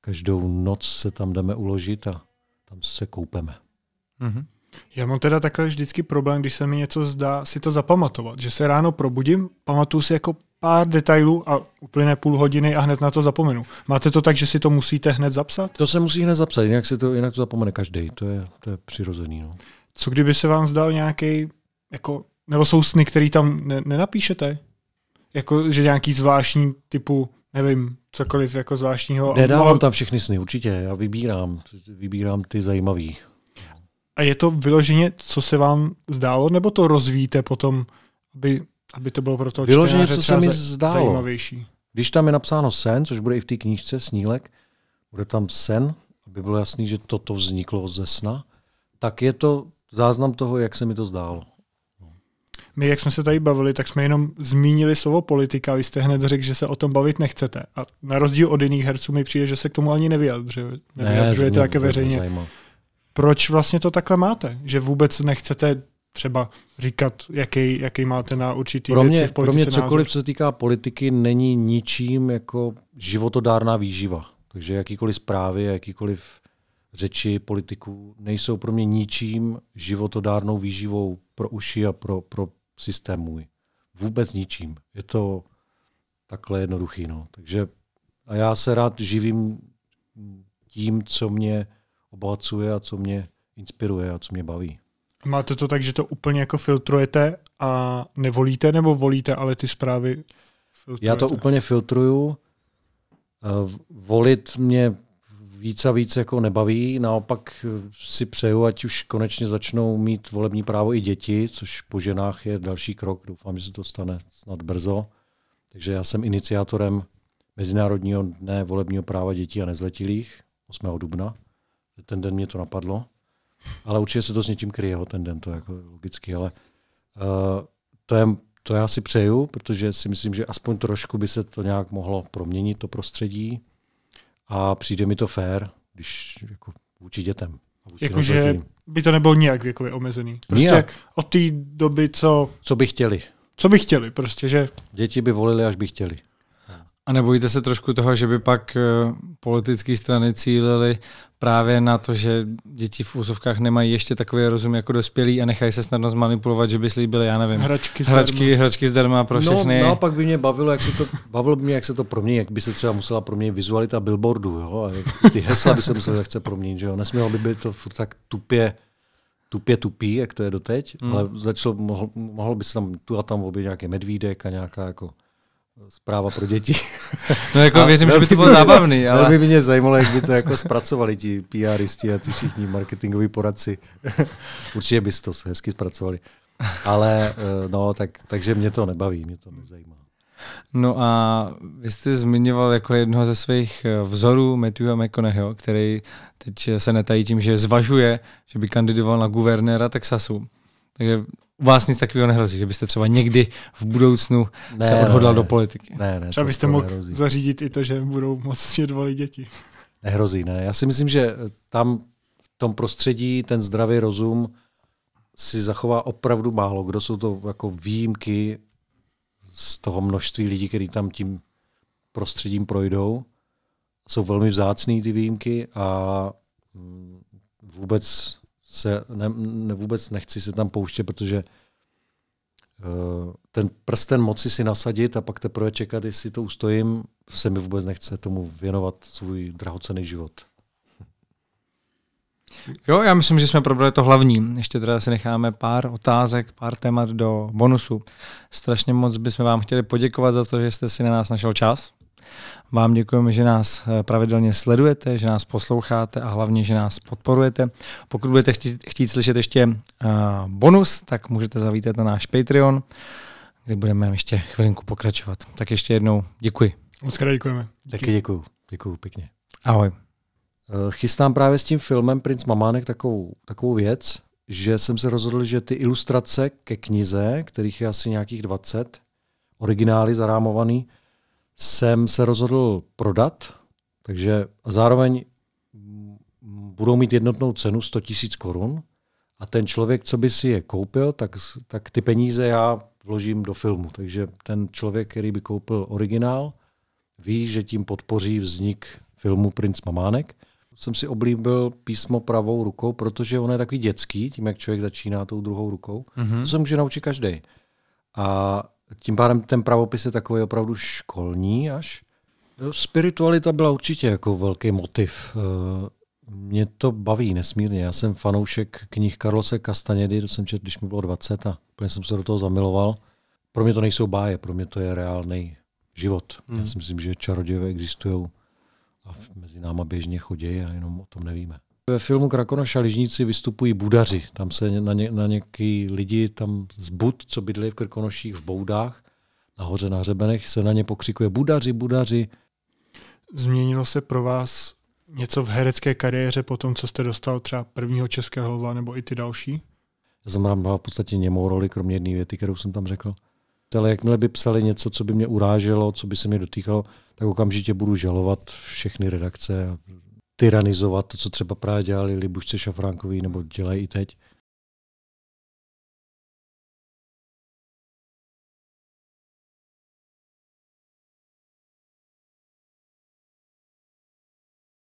Každou noc se tam jdeme uložit a tam se koupeme. Mm-hmm. Já mám teda takhle vždycky problém, když se mi něco zdá, si to zapamatovat. Že se ráno probudím, pamatuju si jako pár detailů a uplyne půl hodiny a hned na to zapomenu. Máte to tak, že si to musíte hned zapsat? To se musí hned zapsat, jinak, si to, jinak to zapomene každý. To je, to je přirozený. No. Co kdyby se vám zdal nějaký, jako, nebo jsou sny, který tam ne, nenapíšete? jako, že nějaký zvláštní typu, nevím, cokoliv jako zvláštního. Nedávám mnoho... tam všechny sny, určitě. Já vybírám, vybírám ty zajímavý. A je to vyloženě, co se vám zdálo, nebo to rozvíjíte potom, aby, aby to bylo pro toho vyloženě, co se mi zdálo. zajímavější? Když tam je napsáno sen, což bude i v té knížce Snílek, bude tam sen, aby bylo jasný, že toto vzniklo ze sna, tak je to záznam toho, jak se mi to zdálo my, jak jsme se tady bavili, tak jsme jenom zmínili slovo politika, vy jste hned řekl, že se o tom bavit nechcete. A na rozdíl od jiných herců mi přijde, že se k tomu ani nevyjadřujete, nevyjadřujete ne, také veřejně. Proč vlastně to takhle máte? Že vůbec nechcete třeba říkat, jaký, jaký máte na určitý pro mě, věci v Pro mě cokoliv, názor. co se týká politiky, není ničím jako životodárná výživa. Takže jakýkoliv zprávy, jakýkoliv řeči politiků nejsou pro mě ničím životodárnou výživou pro uši a pro, pro systém můj. Vůbec ničím. Je to takhle jednoduchý. No. Takže a já se rád živím tím, co mě obohacuje a co mě inspiruje a co mě baví. Máte to tak, že to úplně jako filtrujete a nevolíte, nebo volíte, ale ty zprávy filtrujete? Já to úplně filtruju. Eh, volit mě víc a víc jako nebaví. Naopak si přeju, ať už konečně začnou mít volební právo i děti, což po ženách je další krok. Doufám, že se to stane snad brzo. Takže já jsem iniciátorem Mezinárodního dne volebního práva dětí a nezletilých 8. dubna. Ten den mě to napadlo. Ale určitě se to s něčím kryje, ten den, to jako logicky, ale uh, to, je, to já si přeju, protože si myslím, že aspoň trošku by se to nějak mohlo proměnit, to prostředí a přijde mi to fér, když jako vůči dětem. Jakože by to nebylo nějak věkově omezený. Prostě nijak. od té doby, co... Co by chtěli. Co by chtěli prostě, že... Děti by volili, až by chtěli. A nebojíte se trošku toho, že by pak eh, politické strany cílily právě na to, že děti v úzovkách nemají ještě takový rozum jako dospělí a nechají se snadno zmanipulovat, že by slíbili, já nevím, hračky zdarma, hračky, zdarma pro no, všechny. No, a pak by mě bavilo, jak se to, bavilo by mě, jak se to promění, jak by se třeba musela proměnit vizualita billboardu, jo? A ty hesla by se musela lehce proměnit, že jo? Nesmělo by být to furt tak tupě tupě tupí, jak to je doteď, hmm. ale začalo, mohl, mohl by se tam tu a tam objevit nějaký medvídek a nějaká jako zpráva pro děti. No jako a věřím, že by to bylo mě, zábavný. Ale... Velmi mě zajímalo, jak by to jako zpracovali ti PRisti a ti všichni marketingoví poradci. Určitě bys to hezky zpracovali. Ale eh, no, tak, takže mě to nebaví, mě to nezajímá. No a vy jste zmiňoval jako jednoho ze svých eh, vzorů Matthewa McConaugheyho, který teď se netají tím, že zvažuje, že by kandidoval na guvernéra Texasu. Takže vás nic takového nehrozí, že byste třeba někdy v budoucnu ne, se odhodlal ne, do politiky. Ne, ne, třeba byste mohl nehrozí. zařídit i to, že budou moc dvojí děti. Nehrozí, ne. Já si myslím, že eh, tam v tom prostředí ten zdravý rozum si zachová opravdu málo. Kdo jsou to jako výjimky z toho množství lidí, kteří tam tím prostředím projdou. Jsou velmi vzácné ty výjimky a mm, vůbec se ne, ne, vůbec nechci se tam pouštět, protože uh, ten prsten moci si nasadit a pak teprve čekat, jestli to ustojím, se mi vůbec nechce tomu věnovat svůj drahocený život. Jo, já myslím, že jsme probrali to hlavní. Ještě teda si necháme pár otázek, pár témat do bonusu. Strašně moc bychom vám chtěli poděkovat za to, že jste si na nás našel čas. Vám děkujeme, že nás eh, pravidelně sledujete, že nás posloucháte a hlavně, že nás podporujete. Pokud budete chtít, chtít slyšet ještě eh, bonus, tak můžete zavítat na náš Patreon, kde budeme ještě chvilinku pokračovat. Tak ještě jednou děkuji. Moc krát děkujeme. Díky. Taky děkuji. Děkuji pěkně. Ahoj. Eh, chystám právě s tím filmem Prince Mamánek takovou, takovou věc, že jsem se rozhodl, že ty ilustrace ke knize, kterých je asi nějakých 20, originály zarámovaný, jsem se rozhodl prodat, takže zároveň budou mít jednotnou cenu 100 tisíc korun a ten člověk, co by si je koupil, tak, tak ty peníze já vložím do filmu. Takže ten člověk, který by koupil originál, ví, že tím podpoří vznik filmu Princ Mamánek. Jsem si oblíbil písmo pravou rukou, protože on je takový dětský, tím, jak člověk začíná tou druhou rukou. Mm-hmm. To se může naučit každý. A tím pádem ten pravopis je takový opravdu školní až. No, spiritualita byla určitě jako velký motiv. Eh, mě to baví nesmírně. Já jsem fanoušek knih Karlose Kastanědy, to jsem četl, když mi bylo 20 a úplně jsem se do toho zamiloval. Pro mě to nejsou báje, pro mě to je reálný život. Mm. Já hmm. si myslím, že čarodějové existují a mezi náma běžně chodí a jenom o tom nevíme. Ve filmu Krakonoša Ližníci vystupují budaři. Tam se na, ně, na něký lidi tam z Bud, co bydlí v Krkonoších, v Boudách, nahoře na hřebenech, se na ně pokřikuje budaři, budaři. Změnilo se pro vás něco v herecké kariéře po tom, co jste dostal třeba prvního českého lva nebo i ty další? Já jsem tam v podstatě němou roli, kromě jedné věty, kterou jsem tam řekl. Ale jakmile by psali něco, co by mě uráželo, co by se mě dotýkalo, tak okamžitě budu žalovat všechny redakce a tyranizovat to, co třeba právě dělali Libušce Šafránkovi nebo dělají i teď.